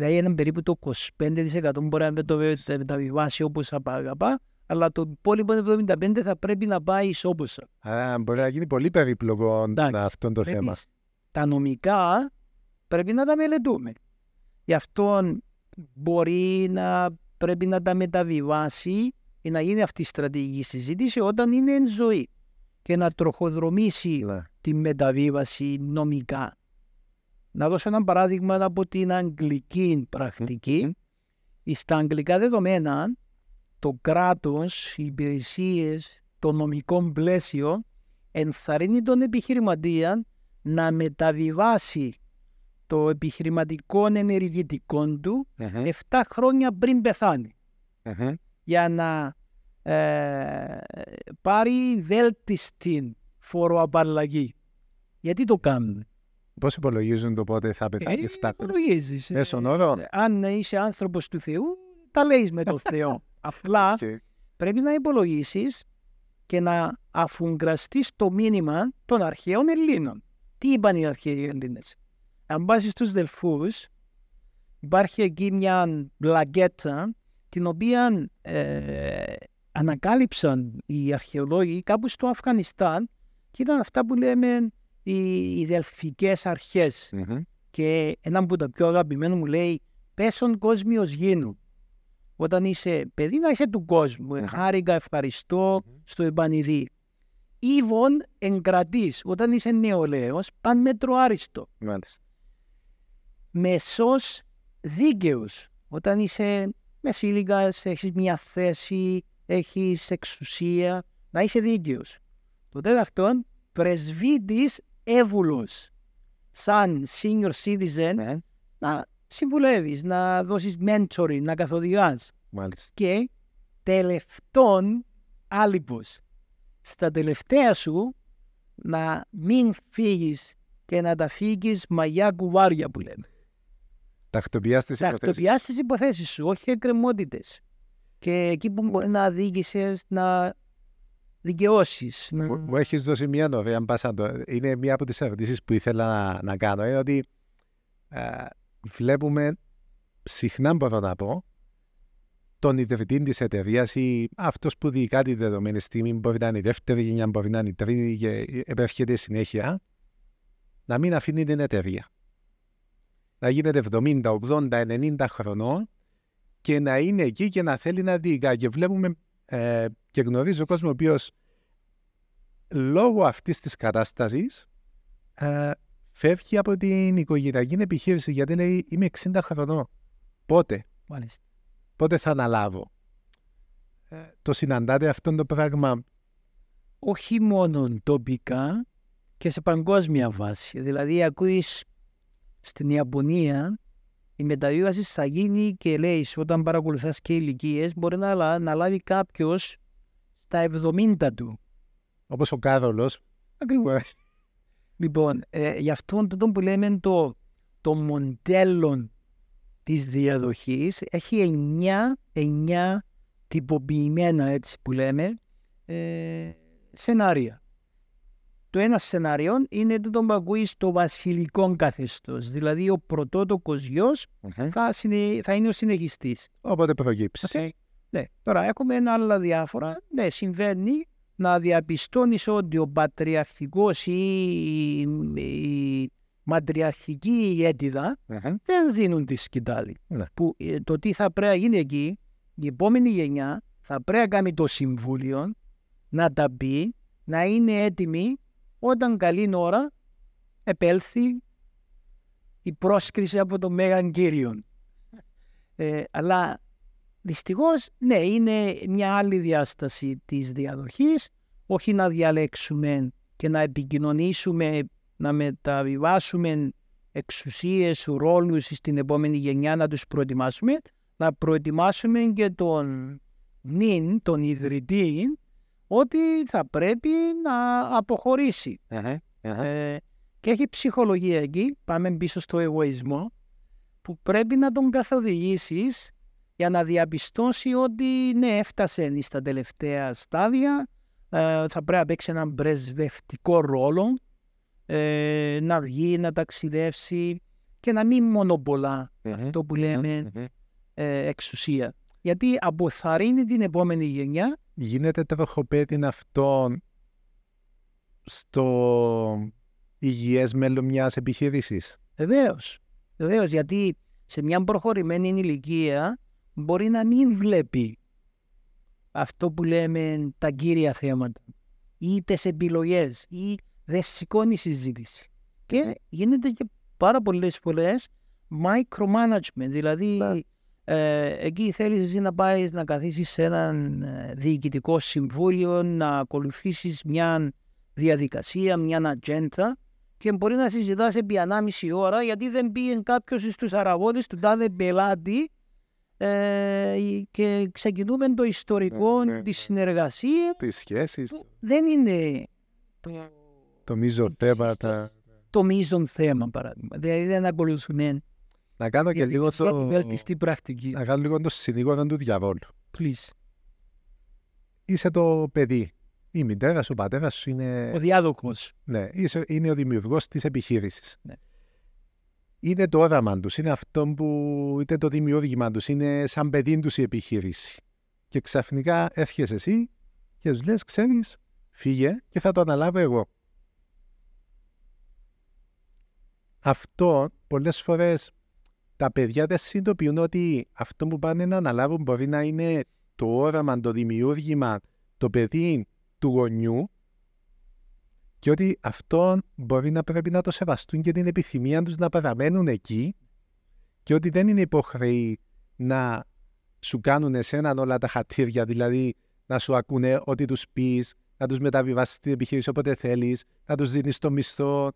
Δηλαδή έναν περίπου το 25% μπορεί να το μεταβιβάσει όπως θα αγαπά, αλλά το υπόλοιπο 75% θα πρέπει να πάει όπως. Α, μπορεί να γίνει πολύ περίπλοκο αυτό το θέμα. Τα νομικά πρέπει να τα μελετούμε. Γι' αυτό μπορεί να πρέπει να τα μεταβιβάσει ή να γίνει αυτή η στρατηγική συζήτηση όταν είναι εν ζωή και να τροχοδρομήσει yeah. τη μεταβίβαση νομικά. Να δώσω ένα παράδειγμα από την αγγλική πρακτική. Mm. Στα αγγλικά δεδομένα, το κράτος, οι υπηρεσίες, το νομικό πλαίσιο ενθαρρύνει τον επιχειρηματία να μεταβιβάσει το επιχειρηματικό ενεργητικό του mm 7 χρόνια πριν πεθανει Για να ε, πάρει βέλτιστη φοροαπαλλαγή. Γιατί το κάνουν. Πώς υπολογίζουν το πότε θα πεθάνει, ε, θα υπολογίζεις. Ε, ε, αν είσαι άνθρωπος του Θεού, τα λέει με τον Θεό. Απλά πρέπει να υπολογίσεις και να αφουγκραστείς το μήνυμα των αρχαίων Ελλήνων. Τι είπαν οι αρχαίοι Ελλήνες. Αν πας στους Δελφούς, υπάρχει εκεί μια μπλακέτα την οποία ε, ανακάλυψαν οι αρχαιολόγοι κάπου στο Αφγανιστάν και ήταν αυτά που λέμε οι δελφικές Και έναν από τα πιο αγαπημένα μου λέει «Πέσον κόσμιος γίνου». Όταν είσαι παιδί να είσαι του κόσμου. Χάρηκα, ευχαριστώ, mm-hmm. στο επανειδή. Ήβον εγκρατής. Όταν είσαι νεολαίος, παν μετροάριστο. Μάλιστα. Μεσός δίκαιος. Όταν είσαι μεσήλικας, έχεις μια θέση, έχεις εξουσία, να είσαι δίκαιος. Το τέταρτο, πρεσβύτης έβουλος, σαν senior citizen ναι. να συμβουλεύεις, να δώσεις mentoring, να καθοδηγάς. Μάλιστα. Και τελευταίον άλυπος. Στα τελευταία σου να μην φύγεις και να τα φύγεις μαγιά κουβάρια που λέμε.
Τακτοποιάς τι υποθέσει.
τις υποθέσεις σου, όχι εκκρεμότητες. Και εκεί που μπορεί να οδήγησες να δικαιώσεις.
Ναι. Μου, έχεις δώσει μια ωραία Είναι μια από τις ερωτήσεις που ήθελα να, κάνω. Είναι ότι ε, βλέπουμε συχνά, μπορώ να πω, τον ιδρυτή της εταιρείας ή αυτός που διοικεί τη δεδομένη στιγμή, μπορεί να είναι η αυτο που διοικα γενιά, μπορεί να είναι η τρίτη και επέρχεται συνέχεια, να μην αφήνει την εταιρεία. Να γίνεται 70, 80, 90 χρονών και να είναι εκεί και να θέλει να διοικεί. Και βλέπουμε ε, και γνωρίζω κόσμος ο οποίος λόγω αυτής της κατάστασης ε, φεύγει από την οικογενειακή επιχείρηση γιατί λέει είμαι 60 χρονών. Πότε, πότε
θα αναλάβω. Ε, το συναντάτε αυτό το πράγμα. Όχι μόνο τοπικά και σε παγκόσμια βάση. Δηλαδή ακούεις στην Ιαπωνία η μεταβίβαση θα γίνει και λέει όταν παρακολουθάς και ηλικίες μπορεί να, να λάβει κάποιος. Τα 70 του. Όπως ο Κάδωλος. Ακριβώς. λοιπόν, ε, γι' αυτό που λέμε το, το μοντέλο της διαδοχής έχει 9, τυποποιημένα έτσι που λέμε ε, σενάρια. Το ένα σενάριο είναι το τον ακούει στο βασιλικό καθεστώς. Δηλαδή, ο πρωτότοκος γιος θα, είναι ο συνεχιστής. Οπότε προκύψει. Okay. Ναι, τώρα έχουμε ένα άλλα διάφορα. Ναι, συμβαίνει να διαπιστώνεις ότι ο πατριαρχικός ή η ματριαρχική ηγετιδα δεν δίνουν τη σκηταλη ναι. Που, ε, το τι θα πρέπει να γίνει εκεί, η επόμενη γενιά θα πρέπει να κάνει το συμβούλιο να τα πει, να είναι έτοιμη όταν καλή ώρα επέλθει η πρόσκληση από το Μέγαν Κύριον. Ε, αλλά Δυστυχώς, ναι, είναι μια άλλη διάσταση της διαδοχής, όχι να διαλέξουμε και να επικοινωνήσουμε, να μεταβιβάσουμε εξουσίες, ρόλους στην επόμενη γενιά, να τους προετοιμάσουμε, να προετοιμάσουμε και τον νυν, τον ιδρυτή, ότι θα πρέπει να αποχωρησει ε, και έχει ψυχολογία εκεί, πάμε πίσω στο εγωισμό, που πρέπει να τον καθοδηγήσεις για να διαπιστώσει ότι ναι, έφτασε στα τελευταία στάδια, ε, θα πρέπει να παίξει έναν πρεσβευτικό ρόλο, ε, να βγει, να ταξιδεύσει και να μην μονοπολα αυτό που λεμε ε, εξουσία. Γιατί αποθαρρύνει την επόμενη γενιά.
Γίνεται τροχοπέτη αυτόν στο υγιές μέλλον μιας επιχείρησης.
Βεβαίως. Βεβαίως, γιατί σε μια προχωρημένη ηλικία μπορεί να μην βλέπει αυτό που λέμε τα κύρια θέματα ή τις επιλογές ή δεν σηκώνει συζήτηση. Και γίνεται και πάρα πολλές φορές micromanagement. Δηλαδή, ναι. ε, εκεί θέλεις να πάεις να καθίσεις σε έναν ε, διοικητικό συμβούλιο, να ακολουθήσεις μια διαδικασία, μια ατζέντα και μπορεί να συζητάς επί ανάμιση ώρα γιατί δεν πήγε κάποιος στους αραβόνε του τάδε πελάτη ε, και ξεκινούμε το ιστορικό ναι, ναι, τη ναι. συνεργασία της συνεργασίας. Δεν είναι το, μείζον θέμα. Το μείζον θέμα παράδειγμα. Δηλαδή δεν ακολουθούμε. Να κάνω και λίγο το... Βελτιστή πρακτική. Να κάνω λίγο το συνήγορο
του διαβόλου. Please. Είσαι το παιδί. Η μητέρα σου, ο πατέρας σου είναι. Ο διάδοχος. Ναι, είναι ο δημιουργός της επιχείρησης είναι το όραμα τους, είναι αυτό που είτε το δημιούργημα τους, είναι σαν παιδί τους η επιχείρηση. Και ξαφνικά έρχεσαι εσύ και τους λες: Ξέρεις, φύγε και θα το αναλάβω εγώ. Αυτό πολλές φορές τα παιδιά δεν συνειδητοποιούν ότι αυτό που πάνε να αναλάβουν μπορεί να είναι το όραμα, το δημιούργημα, το παιδί του γονιού και ότι αυτό μπορεί να πρέπει να το σεβαστούν και την επιθυμία τους να παραμένουν εκεί και ότι δεν είναι υποχρέη να σου κάνουν εσέναν όλα τα χατήρια, δηλαδή να σου ακούνε ό,τι τους πεις, να τους μεταβιβάσεις την επιχείρηση όποτε θέλεις, να τους δίνεις το μισθό,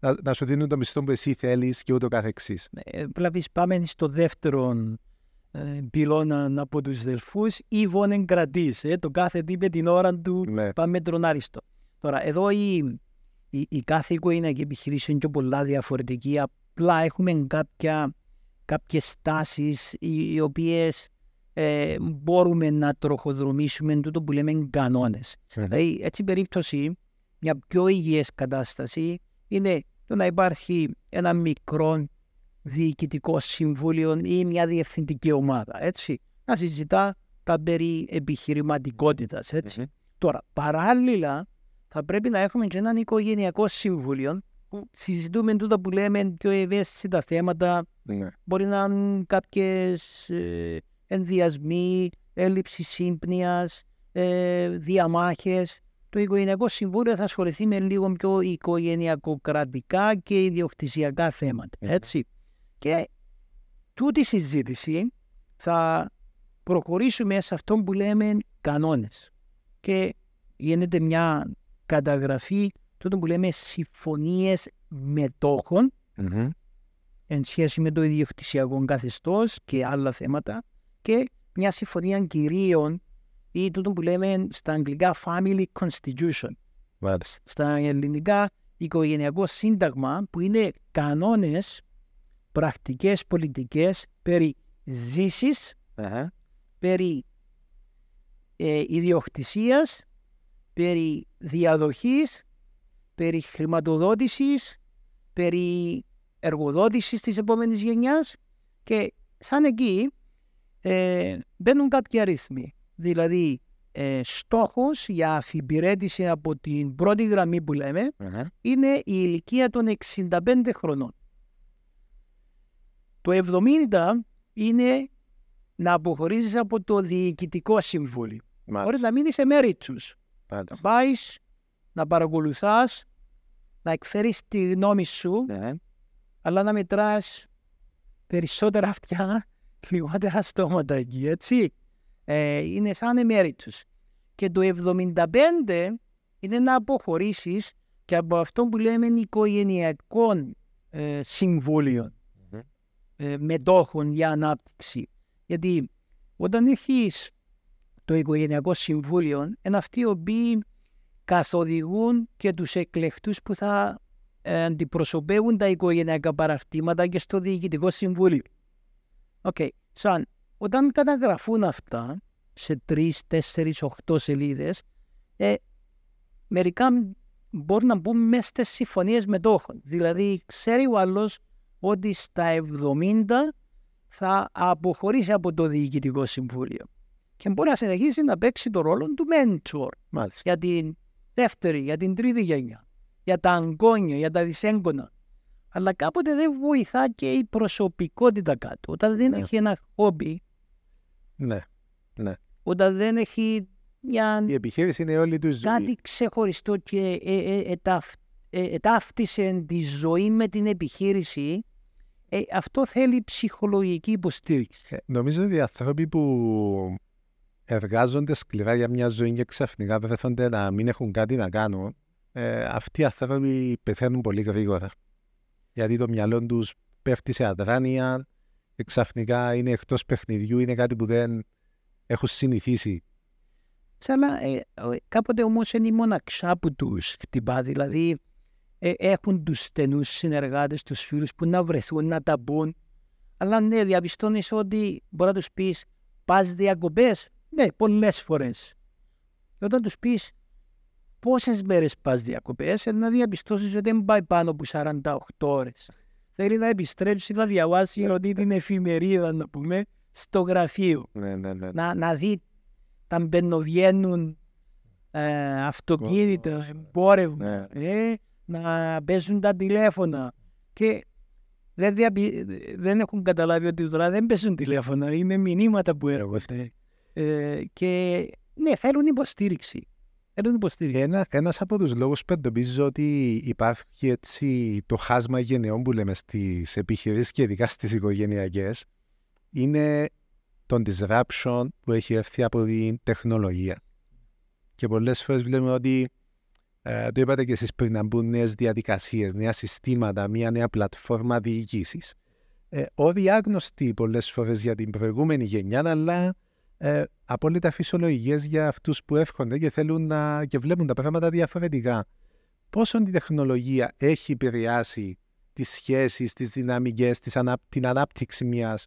να, να σου δίνουν το μισθό που εσύ
θέλεις και ούτω καθεξής. Δηλαδή πάμε στο δεύτερο ε, πυλώνα από τους δελφούς ή βόνεν κρατήσει Ε, το κάθε τι την ώρα του ναι. πάμε τρονάριστο. Τώρα, εδώ η, η, η κάθε οικογένεια και επιχειρήση είναι και πολλά διαφορετική. Απλά έχουμε κάποια, κάποιες τάσεις οι, οι οποίες ε, μπορούμε να τροχοδρομήσουμε τούτο που λέμε κανόνες. Ναι. Δηλαδή, έτσι περίπτωση, μια πιο υγιές κατάσταση είναι το να υπάρχει ένα μικρό διοικητικό συμβούλιο ή μια διευθυντική ομάδα, έτσι, να συζητά τα περί επιχειρηματικότητας, Τώρα, παράλληλα, θα πρέπει να έχουμε και έναν οικογενειακό συμβούλιο που συζητούμε τούτα που λέμε πιο ευαίσθητα θέματα. Ναι. Μπορεί να είναι κάποιες ε, ενδιασμοί, έλλειψη σύμπνοιας, ε, διαμάχες. Το Οικογενειακό Συμβούλιο θα ασχοληθεί με λίγο πιο οικογενειακοκρατικά και ιδιοκτησιακά θέματα. Ναι. Έτσι. Και τούτη συζήτηση θα προχωρήσουμε σε αυτό που λέμε κανόνες. Και γίνεται μια καταγραφή τούτο που λέμε συμφωνίες μετόχων mm-hmm. εν σχέση με το ιδιοκτησιακό καθεστώς και άλλα θέματα και μια συμφωνία κυρίων ή τούτο που λέμε στα αγγλικά family constitution. Στα ελληνικά οικογενειακό σύνταγμα που είναι κανόνες, πρακτικές, πολιτικές περί ζήσης, uh-huh. περί ε, ιδιοκτησίας περί διαδοχής, περί χρηματοδότησης, περί εργοδότησης της επόμενης γενιάς και σαν εκεί ε, μπαίνουν κάποιοι αριθμοί. Δηλαδή, ε, στόχος για αφιπηρέτηση από την πρώτη γραμμή που λεμε είναι η ηλικία των 65 χρονών. Το 70 είναι να αποχωρήσεις από το διοικητικό συμβούλιο. Μπορείς να μείνεις του. Να πάεις, να παρακολουθάς, να εκφέρεις τη γνώμη σου, ναι. αλλά να μετράς περισσότερα αυτιά, λιγότερα στόματα εκεί, έτσι. Ε, είναι σαν εμέριτους. Και το 75 είναι να αποχωρήσεις και από αυτό που λέμε οικογενειακών ε, mm μετόχων για ανάπτυξη. Γιατί όταν έχεις το Οικογενειακό Συμβούλιο είναι αυτοί οι οποίοι καθοδηγούν και τους εκλεκτούς που θα ε, αντιπροσωπεύουν τα οικογενειακά παραρτήματα και στο Διοικητικό Συμβούλιο. Οκ. Okay. Σαν, όταν καταγραφούν αυτά σε 3, 4, οχτώ σελίδες, ε, μερικά μπορούν να μπουν μέσα στις συμφωνίες μετόχων. Δηλαδή, ξέρει ο άλλος ότι στα 70 θα αποχωρήσει από το Διοικητικό Συμβούλιο και μπορεί να συνεχίσει να παίξει το ρόλο του mentor Μάλιστα. για την δεύτερη, για την τρίτη γενιά, για τα αγκόνια, για τα δυσέγγωνα. Αλλά κάποτε δεν βοηθά και η προσωπικότητα κάτω. Όταν δεν ναι. έχει ένα χόμπι, ναι, ναι. όταν δεν έχει μια... Η επιχείρηση είναι όλη του ζωή. Κάτι ξεχωριστό και ε, ε, ε, ε ταύτισε τη ζωή με την επιχείρηση, αυτό θέλει ψυχολογική υποστήριξη.
νομίζω ότι οι άνθρωποι που εργάζονται σκληρά για μια ζωή και ξαφνικά βρέθονται να μην έχουν κάτι να κάνουν, ε, αυτοί οι άνθρωποι πεθαίνουν πολύ γρήγορα. Γιατί το μυαλό τους πέφτει σε αδράνεια, και ξαφνικά είναι εκτός παιχνιδιού, είναι κάτι που δεν
έχουν συνηθίσει. Σαλά, ε, κάποτε όμως είναι η μοναξιά που τους χτυπά. Δηλαδή, ε, έχουν τους στενούς συνεργάτες, τους φίλους που να βρεθούν να τα μπουν, Αλλά ναι, διαπιστώνεις ότι μπορεί να τους πεις πας διακοπές, ναι, πολλές φορές. Και όταν τους πεις πόσες μέρες πας διακοπές, ε, να διαπιστώσεις ότι δεν πάει πάνω από 48 ώρες. Θέλει να επιστρέψει να διαβάσει ότι την εφημερίδα, να πούμε, στο γραφείο. Ναι, ναι, ναι. Να, δει τα μπαινοβγαίνουν ε, αυτοκίνητα, ε, εμπόρευμα, ναι. να παίζουν τα τηλέφωνα. Και δεν, διαπι... δεν έχουν καταλάβει ότι τώρα δεν παίζουν τηλέφωνα, είναι μηνύματα που έρχονται. Ε, και ναι, θέλουν υποστήριξη. Θέλουν υποστήριξη. Ένα, ένας
από τους λόγους που εντοπίζω ότι υπάρχει έτσι το χάσμα γενεών που λέμε στις επιχειρήσεις και ειδικά στις οικογενειακές είναι το disruption που έχει έρθει από την τεχνολογία. Και πολλές φορές βλέπουμε ότι ε, το είπατε και εσείς πριν να μπουν νέες διαδικασίες, νέα συστήματα, μια νέα πλατφόρμα διοικηση. Ε, όδη άγνωστη πολλές φορές για την προηγούμενη γενιά, αλλά ε, απόλυτα φυσιολογικέ για αυτούς που εύχονται και θέλουν να και βλέπουν τα πράγματα διαφορετικά. Πόσο η τεχνολογία έχει επηρεάσει τις σχέσεις, τις δυναμικές, ανα, την ανάπτυξη μιας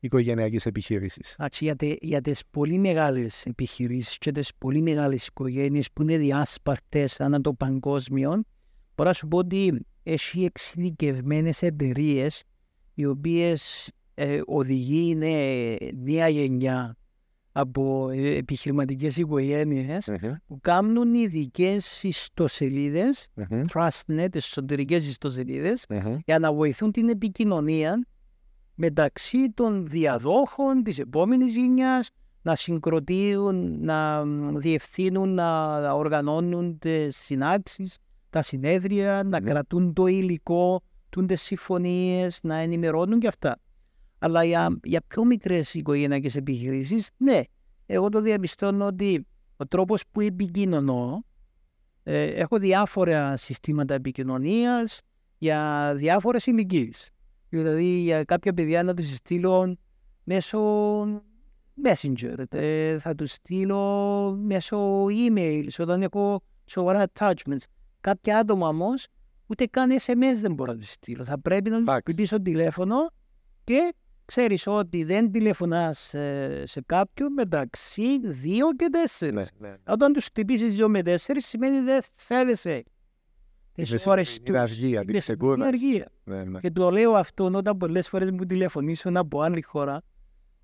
οικογενειακής επιχείρησης.
Για, για τι πολύ μεγάλες επιχειρήσεις και τι πολύ μεγάλες οικογένειες που είναι διάσπαρτες ανά το παγκόσμιο, μπορώ να σου πω ότι έχει εξειδικευμένες εταιρείες οι οποίες ε, οδηγεί νέα μια γενιά από ε, επιχειρηματικές οικογένειες mm-hmm. που κάνουν ειδικές ιστοσελίδες, mm-hmm. trustnet, εσωτερικές για να βοηθούν την επικοινωνία μεταξύ των διαδόχων της επόμενης γενιάς, να συγκροτήσουν, να διευθύνουν, να οργανώνουν τις συνάξεις, τα συνέδρια, να κρατούν το υλικό, τις συμφωνίες, να ενημερώνουν και αυτά. Αλλά για, για πιο μικρές οικογενειακές επιχειρήσεις, ναι, εγώ το διαπιστώνω ότι ο τρόπος που επικοινωνώ, ε, έχω διάφορα συστήματα επικοινωνίας για διάφορες ηλικίες. Δηλαδή για κάποια παιδιά να τους στείλω μέσω Messenger, ε, θα τους στείλω μέσω email, όταν έχω σοβαρά attachments. Κάποια άτομα όμως ούτε καν SMS δεν μπορώ να τους στείλω. Θα πρέπει να τους πείσω τηλέφωνο και ξέρεις ότι δεν τηλεφωνάς ε, σε κάποιον μεταξύ δύο και ναι, τέσσερις. Ναι, ναι, Όταν τους χτυπήσεις δύο με τέσσερις, σημαίνει δεν σέβεσαι. Τις ώρες του. αργία, αργία. Ναι, και το λέω αυτό όταν πολλές φορές μου τηλεφωνήσουν από άλλη χώρα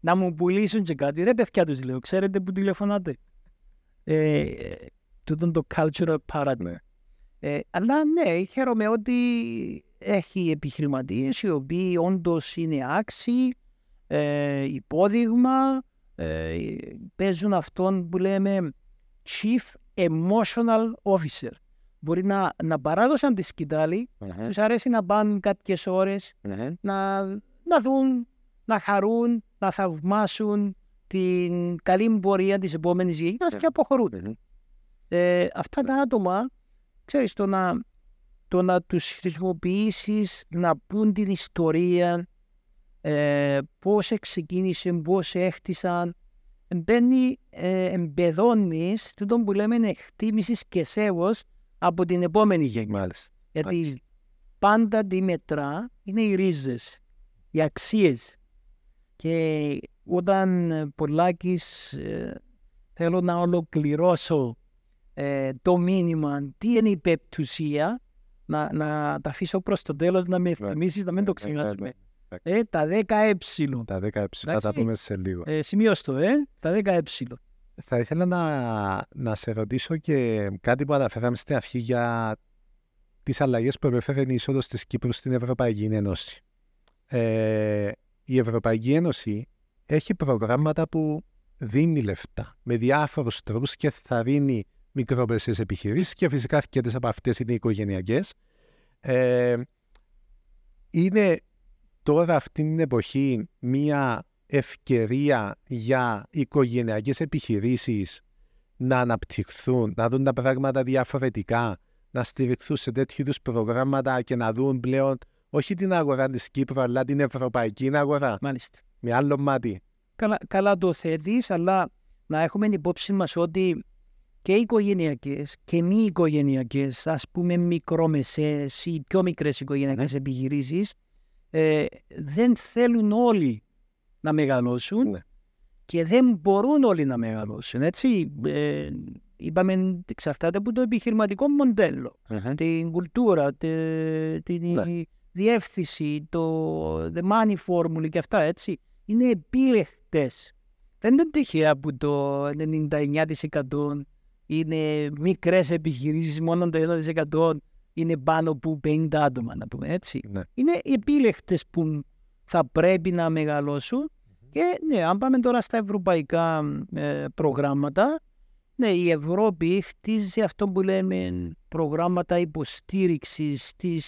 να μου πουλήσουν και κάτι. Ρε παιδιά τους λέω, ξέρετε που τηλεφωνάτε. Ε, τούτον το cultural paradigm. Ε, αλλά ναι, χαίρομαι ότι έχει επιχειρηματίες οι οποίοι όντως είναι άξιοι, ε, υπόδειγμα, ε, παίζουν αυτόν που λέμε Chief Emotional Officer. Μπορεί να, να παράδοσαν τη σκητάλη, mm τους αρέσει να πάνε κάποιες να, να δουν, να χαρούν, να θαυμάσουν την καλή πορεία της επόμενης γενιάς ναι. και αποχωρούν. Ε, αυτά τα άτομα, ξέρεις το να το να τους χρησιμοποιήσεις να πούν την ιστορία, ε, πώς ξεκίνησε, πώς έχτισαν. Μπαίνει, ε, εμπεδώνεις τούτο που λέμε εκτίμησης και σέβος από την επόμενη γενιά. Μάλιστα. Γιατί πάντα τη μετρά είναι οι ρίζες οι αξίες. Και όταν πολλάκις ε, θέλω να ολοκληρώσω ε, το μήνυμα τι είναι η πεπτουσία, να, να τα αφήσω προς το τέλος να με θυμίσεις, να μην το ξεχνάσουμε. Ε, τα 10 ε. Τα 10 ε, θα τα πούμε σε λίγο. Ε, το, ε,
τα 10 ε. Θα ήθελα να, να σε ρωτήσω και κάτι που αναφέραμε στην αρχή για τις αλλαγές που επέφερε η είσοδος της Κύπρου στην Ευρωπαϊκή Ένωση. Ε, η Ευρωπαϊκή Ένωση έχει προγράμματα που δίνει λεφτά με διάφορους τρόπους και θα δίνει μικρομεσαίες επιχειρήσεις και φυσικά αρκετές από αυτές είναι οικογένειακέ. Ε, είναι τώρα αυτή την εποχή μία ευκαιρία για οικογενειακές επιχειρήσεις να αναπτυχθούν, να δουν τα πράγματα διαφορετικά, να στηριχθούν σε τέτοιου είδους προγράμματα και να δουν πλέον όχι την αγορά της
Κύπρου, αλλά την ευρωπαϊκή αγορά. Μάλιστα. Με άλλο μάτι. Καλά, καλά το θέτεις, αλλά να έχουμε την υπόψη μας ότι και οι οικογένειακέ και μη οικογενειακές, ας πούμε μικρομεσαίες ή πιο μικρές οικογενειακές ναι. επιχειρήσεις, ε, δεν θέλουν όλοι να μεγαλώσουν ναι. και δεν μπορούν όλοι να μεγαλώσουν. Έτσι, ε, είπαμε, εξαρτάται από το επιχειρηματικό την κουλτούρα, τη, την ναι. διεύθυνση, το the money formula και αυτά, έτσι. Είναι επιλεκτές. Δεν είναι τυχαία που το 99% είναι μικρές επιχειρήσεις, μόνο το 1% είναι πάνω από 50 άτομα, να πούμε έτσι. Ναι. Είναι επίλεκτες που θα πρέπει να μεγαλωσουν Και ναι, αν πάμε τώρα στα ευρωπαϊκά ε, προγράμματα, ναι, η Ευρώπη χτίζει αυτό που λέμε προγράμματα υποστήριξης της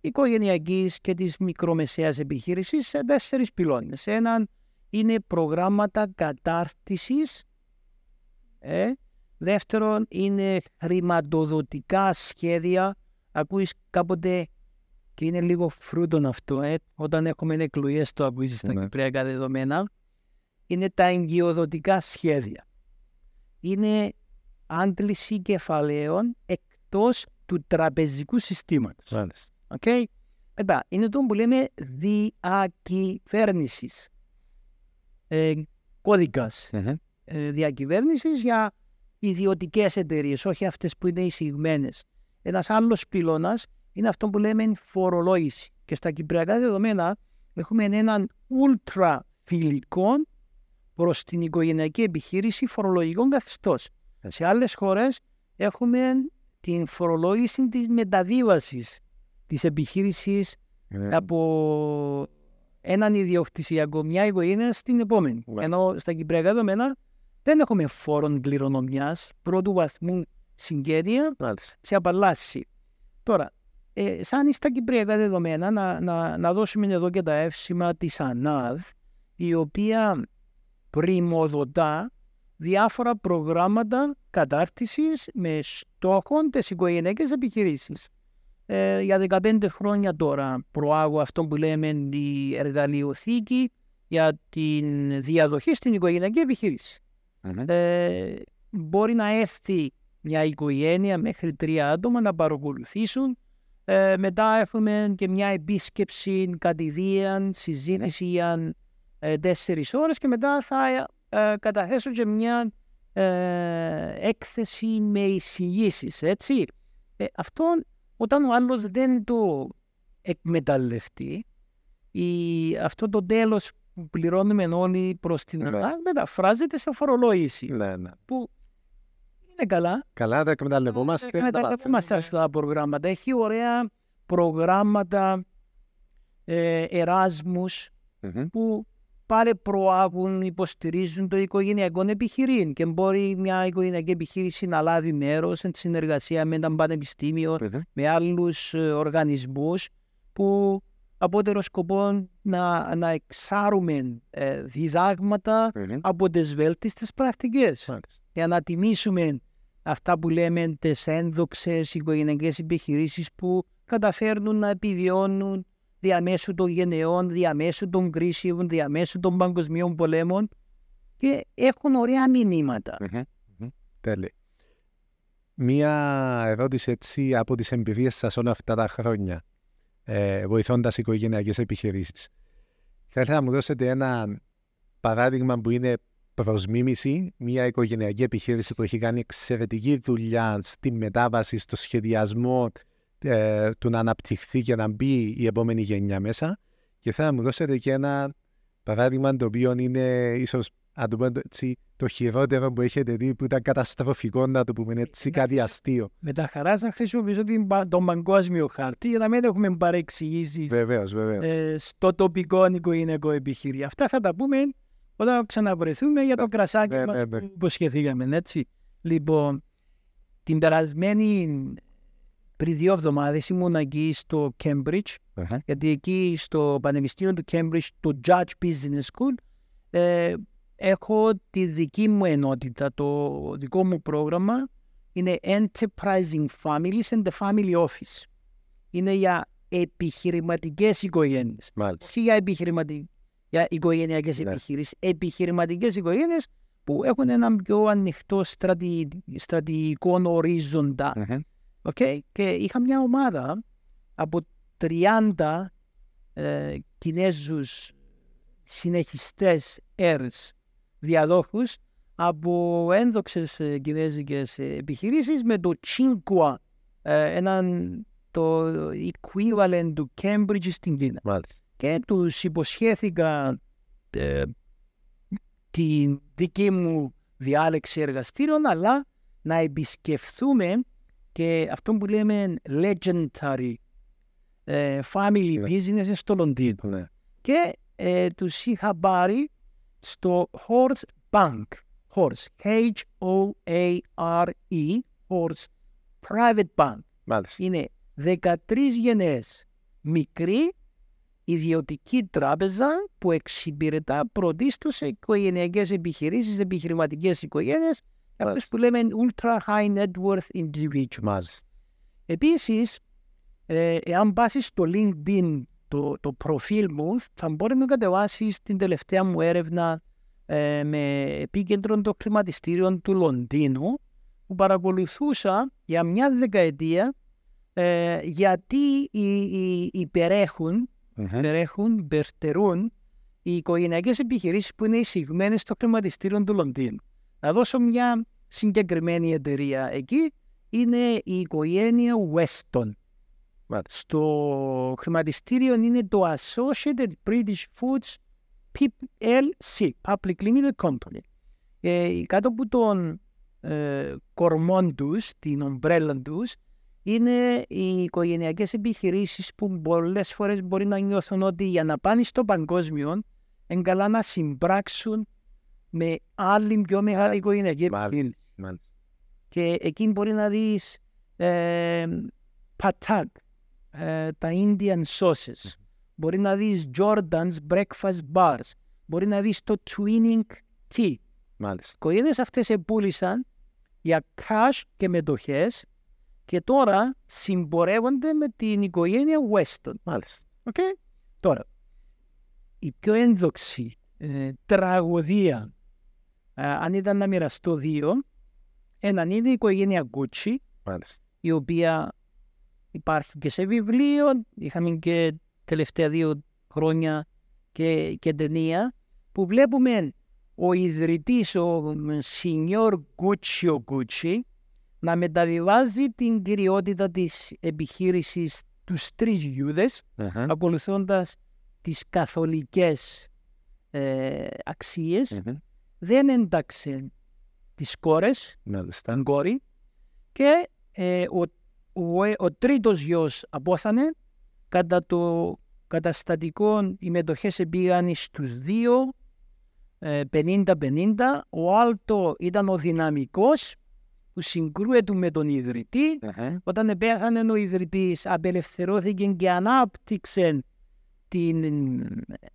οικογένειακή και της μικρομεσαίας επιχείρησης σε τέσσερις πυλώνες. Έναν είναι προγράμματα κατάρτισης ε, Δεύτερον, είναι χρηματοδοτικά σχέδια. Ακούεις κάποτε και είναι λίγο φρούτον αυτό. Ε, όταν έχουμε εκλογές, το ακούει στα ναι. κυπριακά δεδομένα. Είναι τα εγγυοδοτικά σχέδια. Είναι άντληση κεφαλαίων εκτός του τραπεζικού συστήματος. Μάλιστα. Okay. Μετά, είναι το που λέμε διακυβέρνησης, Ε, κωδικας ε, διακυβέρνησης για ιδιωτικές εταιρείες, όχι αυτές που είναι εισηγμένες. Ένας άλλος πυλώνας είναι αυτό που λέμε φορολόγηση. Και στα κυπριακά δεδομένα έχουμε έναν ούλτρα φιλικό προς την οικογενειακή επιχείρηση φορολογικών καθεστώς. Ε. Σε άλλες χώρες έχουμε την φορολόγηση της μεταβίβασης της επιχείρησης ε. από έναν ιδιοκτησιακό, μια οικογένεια στην επόμενη. Ενώ στα κυπριακά δεδομένα δεν έχουμε φόρον κληρονομιάς πρώτου βαθμού συγκέντρια σε απαλλάσση. Τώρα, ε, σαν στα κυπριακά δεδομένα, να, να, να δώσουμε εδώ και τα εύσημα της ΑΝΑΔ, η οποία πρημοδοτά διάφορα προγράμματα κατάρτισης με στόχο τις οικογενειακές επιχειρήσεις. Ε, για 15 χρόνια τώρα προάγω αυτό που λέμε η εργαλειοθήκη για τη διαδοχή στην οικογενειακή επιχείρηση. Ε, μπορεί να έρθει μια οικογένεια μέχρι τρία άτομα να παρακολουθήσουν. Ε, μετά έχουμε και μια επίσκεψη κατηδίαν, συζήτηση ναι. για ε, τέσσερις και μετά θα ε, καταθέσω και μια ε, έκθεση με εισηγήσεις. έτσι. αυτό όταν ο άλλος δεν το εκμεταλλευτεί, η, αυτό το τέλος που πληρώνουμε όλοι προς την Ελλάδα ναι. μεταφράζεται σε φορολόγηση. Ναι, ναι. Που είναι καλά. Καλά, τα εκμεταλλευόμαστε. Τα εκμεταλλευόμαστε αυτά τα ναι. προγράμματα. Έχει ωραία προγράμματα ε, εράσμους mm-hmm. που πάλι προάγουν, υποστηρίζουν το οικογενειακό επιχειρήν και μπορεί μια οικογενειακή επιχείρηση να λάβει μέρος σε συνεργασία με ένα πανεπιστήμιο, mm-hmm. με άλλους ε, οργανισμούς που απότερος σκοπό να, να εξάρουμε ε, διδαγματα από τις βέλτιστες πρακτικές. Mm-hmm. Για να τιμήσουμε αυτά που λέμε τις ένδοξες οικογενειακές επιχειρήσεις που καταφέρνουν να επιβιώνουν διαμέσου των γενεών, διαμέσου των κρίσεων, διαμέσου των παγκοσμίων πολέμων και έχουν ωραία
Μία ερώτηση έτσι από τις εμπειρίες σας όλα αυτά τα χρόνια ε, βοηθώντας οικογενειακές επιχειρήσεις. Θα ήθελα να μου δώσετε ένα παράδειγμα που είναι προς μίμηση, μια οικογενειακή επιχείρηση που έχει κάνει εξαιρετική δουλειά στη μετάβαση, στο σχεδιασμό ε, του να αναπτυχθεί και να μπει η επόμενη γενιά μέσα. Και θα μου δώσετε και ένα παράδειγμα το οποίο είναι ίσως, αν το πω έτσι, το χειρότερο που έχετε δει που ήταν καταστροφικό να το πούμε έτσι ναι. κάτι αστείο.
Με τα χαράς να χρησιμοποιήσω την, τον παγκόσμιο χαρτί για να μην έχουμε παρεξηγήσεις Ε, στο τοπικό οικογενειακό επιχείρημα. Αυτά θα τα πούμε όταν ξαναβρεθούμε για το ναι, κρασάκι μας ναι, μας που υποσχεθήκαμε. Έτσι. Λοιπόν, την περασμένη πριν δύο εβδομάδες ήμουν εκεί στο Cambridge, uh-huh. γιατί εκεί στο Πανεπιστήμιο του Cambridge, το Judge Business School, ε, έχω τη δική μου ενότητα, το δικό μου πρόγραμμα είναι Enterprising Families and the Family Office. Είναι για επιχειρηματικές οικογένειες. Μάλιστα. για, επιχειρηματι... για οικογενειακές ναι. επιχειρήσεις. Επιχειρηματικές οικογένειες που έχουν έναν πιο ανοιχτό στρατη... στρατηγικό ορίζοντα. Και είχα μια ομάδα από 30 ε, Κινέζους συνεχιστές ΕΡΣ διαδόχους από ένδοξες ε, κινέζικες ε, επιχειρήσεις με το Τσίνκουα, ε, έναν το equivalent του Cambridge στην Κίνα. Μάλιστα. Και τους υποσχέθηκα ε, τη δική μου διάλεξη εργαστηρίων αλλά να επισκεφθούμε και αυτό που λέμε legendary family yeah. Ναι. business στο Λονδίνο. Yeah. Ναι. Και ε, τους είχα πάρει στο Horse Bank. Horse, H-O-A-R-E, Horse Private Bank. Μάλιστα. Είναι 13 γενναίες μικρή ιδιωτική τράπεζα που εξυπηρετά πρωτίστως οικογενειακές επιχειρήσεις, επιχειρηματικές οικογένειες, αυτές που λέμε ultra high net worth individuals. Επίσης, ε, εάν πάσεις στο LinkedIn το, το προφίλ μου θα μπορεί να κατεβάσει την τελευταία μου έρευνα ε, με επίκεντρο των χρηματιστήριων του Λονδίνου που παρακολουθούσα για μια δεκαετία ε, γιατί υπερέχουν, mm-hmm. υπερέχουν, περτερούν οι οικογενειακές επιχειρήσεις που είναι εισηγμένες στο χρηματιστήριο του Λονδίνου. Να δώσω μια συγκεκριμένη εταιρεία εκεί, είναι η οικογένεια Weston. Στο χρηματιστήριο είναι το Associated British Foods PLC, Public Limited Company. Ε, κάτω από τον ε, τους, την ομπρέλα τους, είναι οι οικογενειακές επιχειρήσεις που πολλές φορές μπορεί να νιώθουν ότι για να πάνε στο παγκόσμιο, είναι να συμπράξουν με άλλη πιο μεγάλη οικογενειακή επιχείρηση. Και εκεί μπορεί να δεις ε, πατάκ, ε, τα Indian sauces. mm Μπορεί να δεις Jordan's breakfast bars. Μπορεί να δεις το twinning tea. Μάλιστα. Οι οικογένειες αυτές επούλησαν για cash και μετοχές και τώρα συμπορεύονται με την οικογένεια Weston. Μάλιστα. Okay. Τώρα, η πιο ένδοξη ε, τραγωδία, ε, αν ήταν να μοιραστώ δύο, έναν είναι η οικογένεια Gucci, Μάλιστα. η οποία Υπάρχει και σε βιβλίο, είχαμε και τελευταία δύο χρόνια και, και ταινία, που βλέπουμε ο ιδρυτής, ο Σινιόρ Γκούτσιο Κούτσι, να μεταβιβάζει την κυριότητα της επιχείρησης τους τρεις Ιούδες, uh-huh. ακολουθώντας τις καθολικές ε, αξίες, δεν ένταξε τις κόρες, την κόρη, και ε, ο ο, ο τρίτος γιος απόθανε κατά το καταστατικό οι μετοχές πήγαν στους δύο 50-50 ε, ο Άλτο ήταν ο δυναμικός που συγκρούεται με τον ιδρυτη όταν πέθανε ο ιδρυτής απελευθερώθηκε και ανάπτυξε την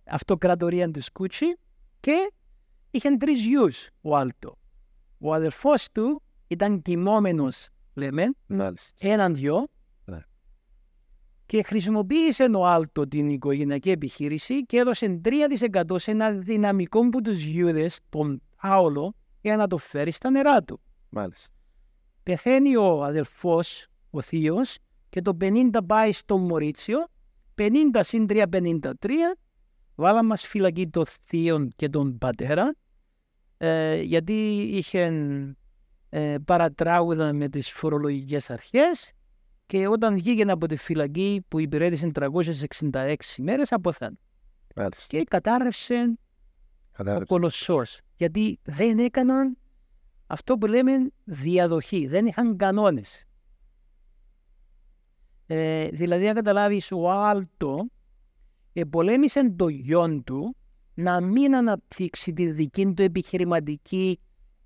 αυτοκρατορία του Σκούτσι και είχε τρεις γιους ο Άλτο. Ο αδερφός του ήταν κοιμόμενος λέμε, έναν δυο, ναι. και χρησιμοποίησε ο Άλτο την οικογενειακή επιχείρηση και έδωσε 3% σε ένα δυναμικό που τους Ιούδες, τον Άολο, για να το φέρει στα νερά του. Μάλιστα. Πεθαίνει ο αδελφός, ο θείος, και το 50 πάει στο Μωρίτσιο, 50 συν 3, 53, βάλα μας φυλακή των θείων και τον πατέρα, ε, γιατί είχε ε, παρατράγουδα με τις φορολογικές αρχές και όταν βγήκε από τη φυλακή που υπηρέτησε 366 μέρες αποθάνε. Και κατάρρευσε ο κολοσσός. Γιατί δεν έκαναν αυτό που λέμε διαδοχή. Δεν είχαν κανόνες. Ε, δηλαδή, αν καταλάβεις, ο Άλτο επολέμησε το γιον του να μην αναπτύξει τη δική του επιχειρηματική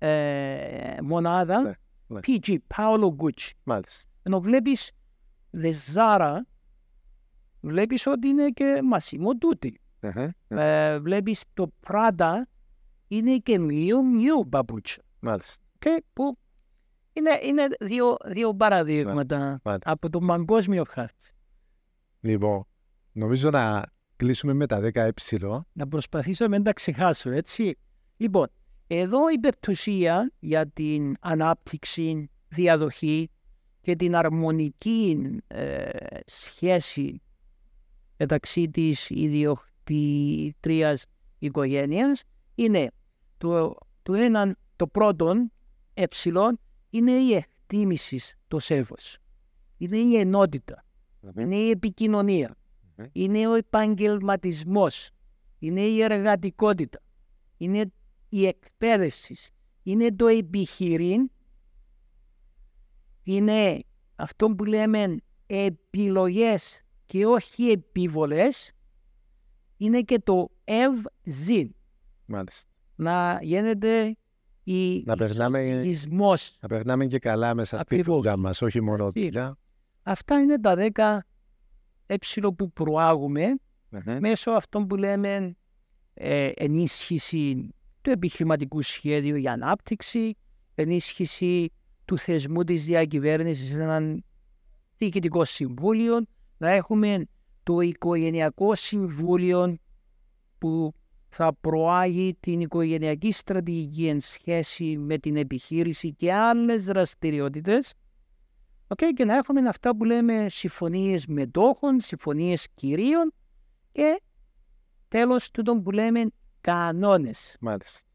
ε, μονάδα, ναι, ναι. PG, Paolo Gucci. Μάλιστα. Ενώ βλέπεις δεζάρα, βλέπεις ότι είναι και μασίμο τούτη. Ναι. Ε, βλέπεις το πράτα είναι και μιου μιου παπούτσα. Μάλιστα. Και που είναι, είναι δύο, δύο παραδείγματα από το παγκόσμιο χάρτη. Λοιπόν, νομίζω να κλείσουμε με τα 10 ε. Να προσπαθήσω να μην τα ξεχάσω, έτσι. Λοιπόν, εδώ η πεπτουσία για την ανάπτυξη, διαδοχή και την αρμονική ε, σχέση μεταξύ της ιδιοκτήτριας οικογένειας είναι το, το, το πρώτον ε είναι η εκτίμηση το σέβος. Είναι η ενοτητα Είναι η επικοινωνια Είναι ο επαγγελματισμός. Είναι η εργατικότητα. Είναι η εκπαίδευση. Είναι το επιχειρήν, είναι αυτό που λέμε επιλογές και όχι επιβολές, είναι και το ευζήν. Μάλιστα. Να γίνεται
η να περνάμε, ισμός. Να περνάμε και καλά μέσα στη δουλειά μας, όχι μόνο δουλειά.
Αυτά είναι τα δέκα έψιλο που προαγουμε μέσω αυτών που λέμε ε, ενίσχυση του επιχειρηματικού σχέδιου για ανάπτυξη, ενίσχυση του θεσμού της διακυβέρνησης σε έναν διοικητικό συμβούλιο, να έχουμε το οικογενειακό συμβούλιο που θα προάγει την οικογενειακή στρατηγική εν σχέση με την επιχείρηση και άλλες δραστηριότητες okay, και να έχουμε αυτά που λέμε συμφωνίες μετόχων, συμφωνίες κυρίων και τέλος τούτο που λέμε κανόνες. Μάλιστα.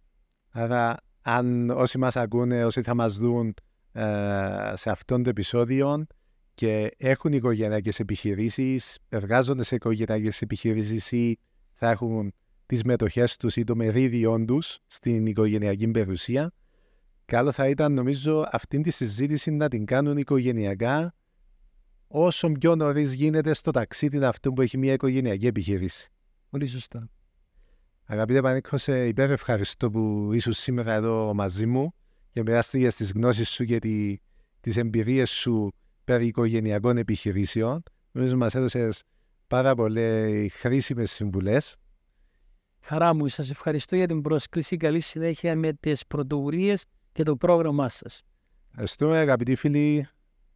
Άρα,
αν όσοι μας ακούνε, όσοι θα μας δουν ε, σε αυτόν το επεισόδιο και έχουν οικογενειακές επιχειρήσεις, εργάζονται σε οικογενειακές επιχειρήσεις ή θα έχουν τις μετοχές τους ή το μερίδιο τους στην οικογενειακή περιουσία, καλό θα ήταν νομίζω αυτή τη συζήτηση να την κάνουν οικογενειακά όσο πιο νωρίς γίνεται στο ταξίδι αυτού που έχει μια οικογενειακή επιχείρηση. Πολύ σωστά. Αγαπητέ σε υπέρ ευχαριστώ που ήσουν σήμερα εδώ μαζί μου και μοιράστηκε τις γνώσεις σου και τι τις εμπειρίες σου περί οικογενειακών επιχειρήσεων. Νομίζω μας έδωσες πάρα πολλές χρήσιμες συμβουλές.
Χαρά μου, σας ευχαριστώ για την πρόσκληση. Καλή συνέχεια με τις πρωτοβουλίες και το πρόγραμμά σας. Ευχαριστούμε
αγαπητοί φίλοι.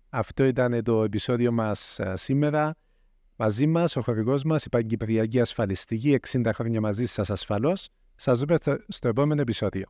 Αυτό ήταν
το επεισόδιο μας ε, σήμερα. Μαζί μας, ο χορηγός μας, η Παγκυπριακή Ασφαλιστική, 60 χρόνια μαζί σας ασφαλώς. Σας δούμε στο επόμενο επεισόδιο.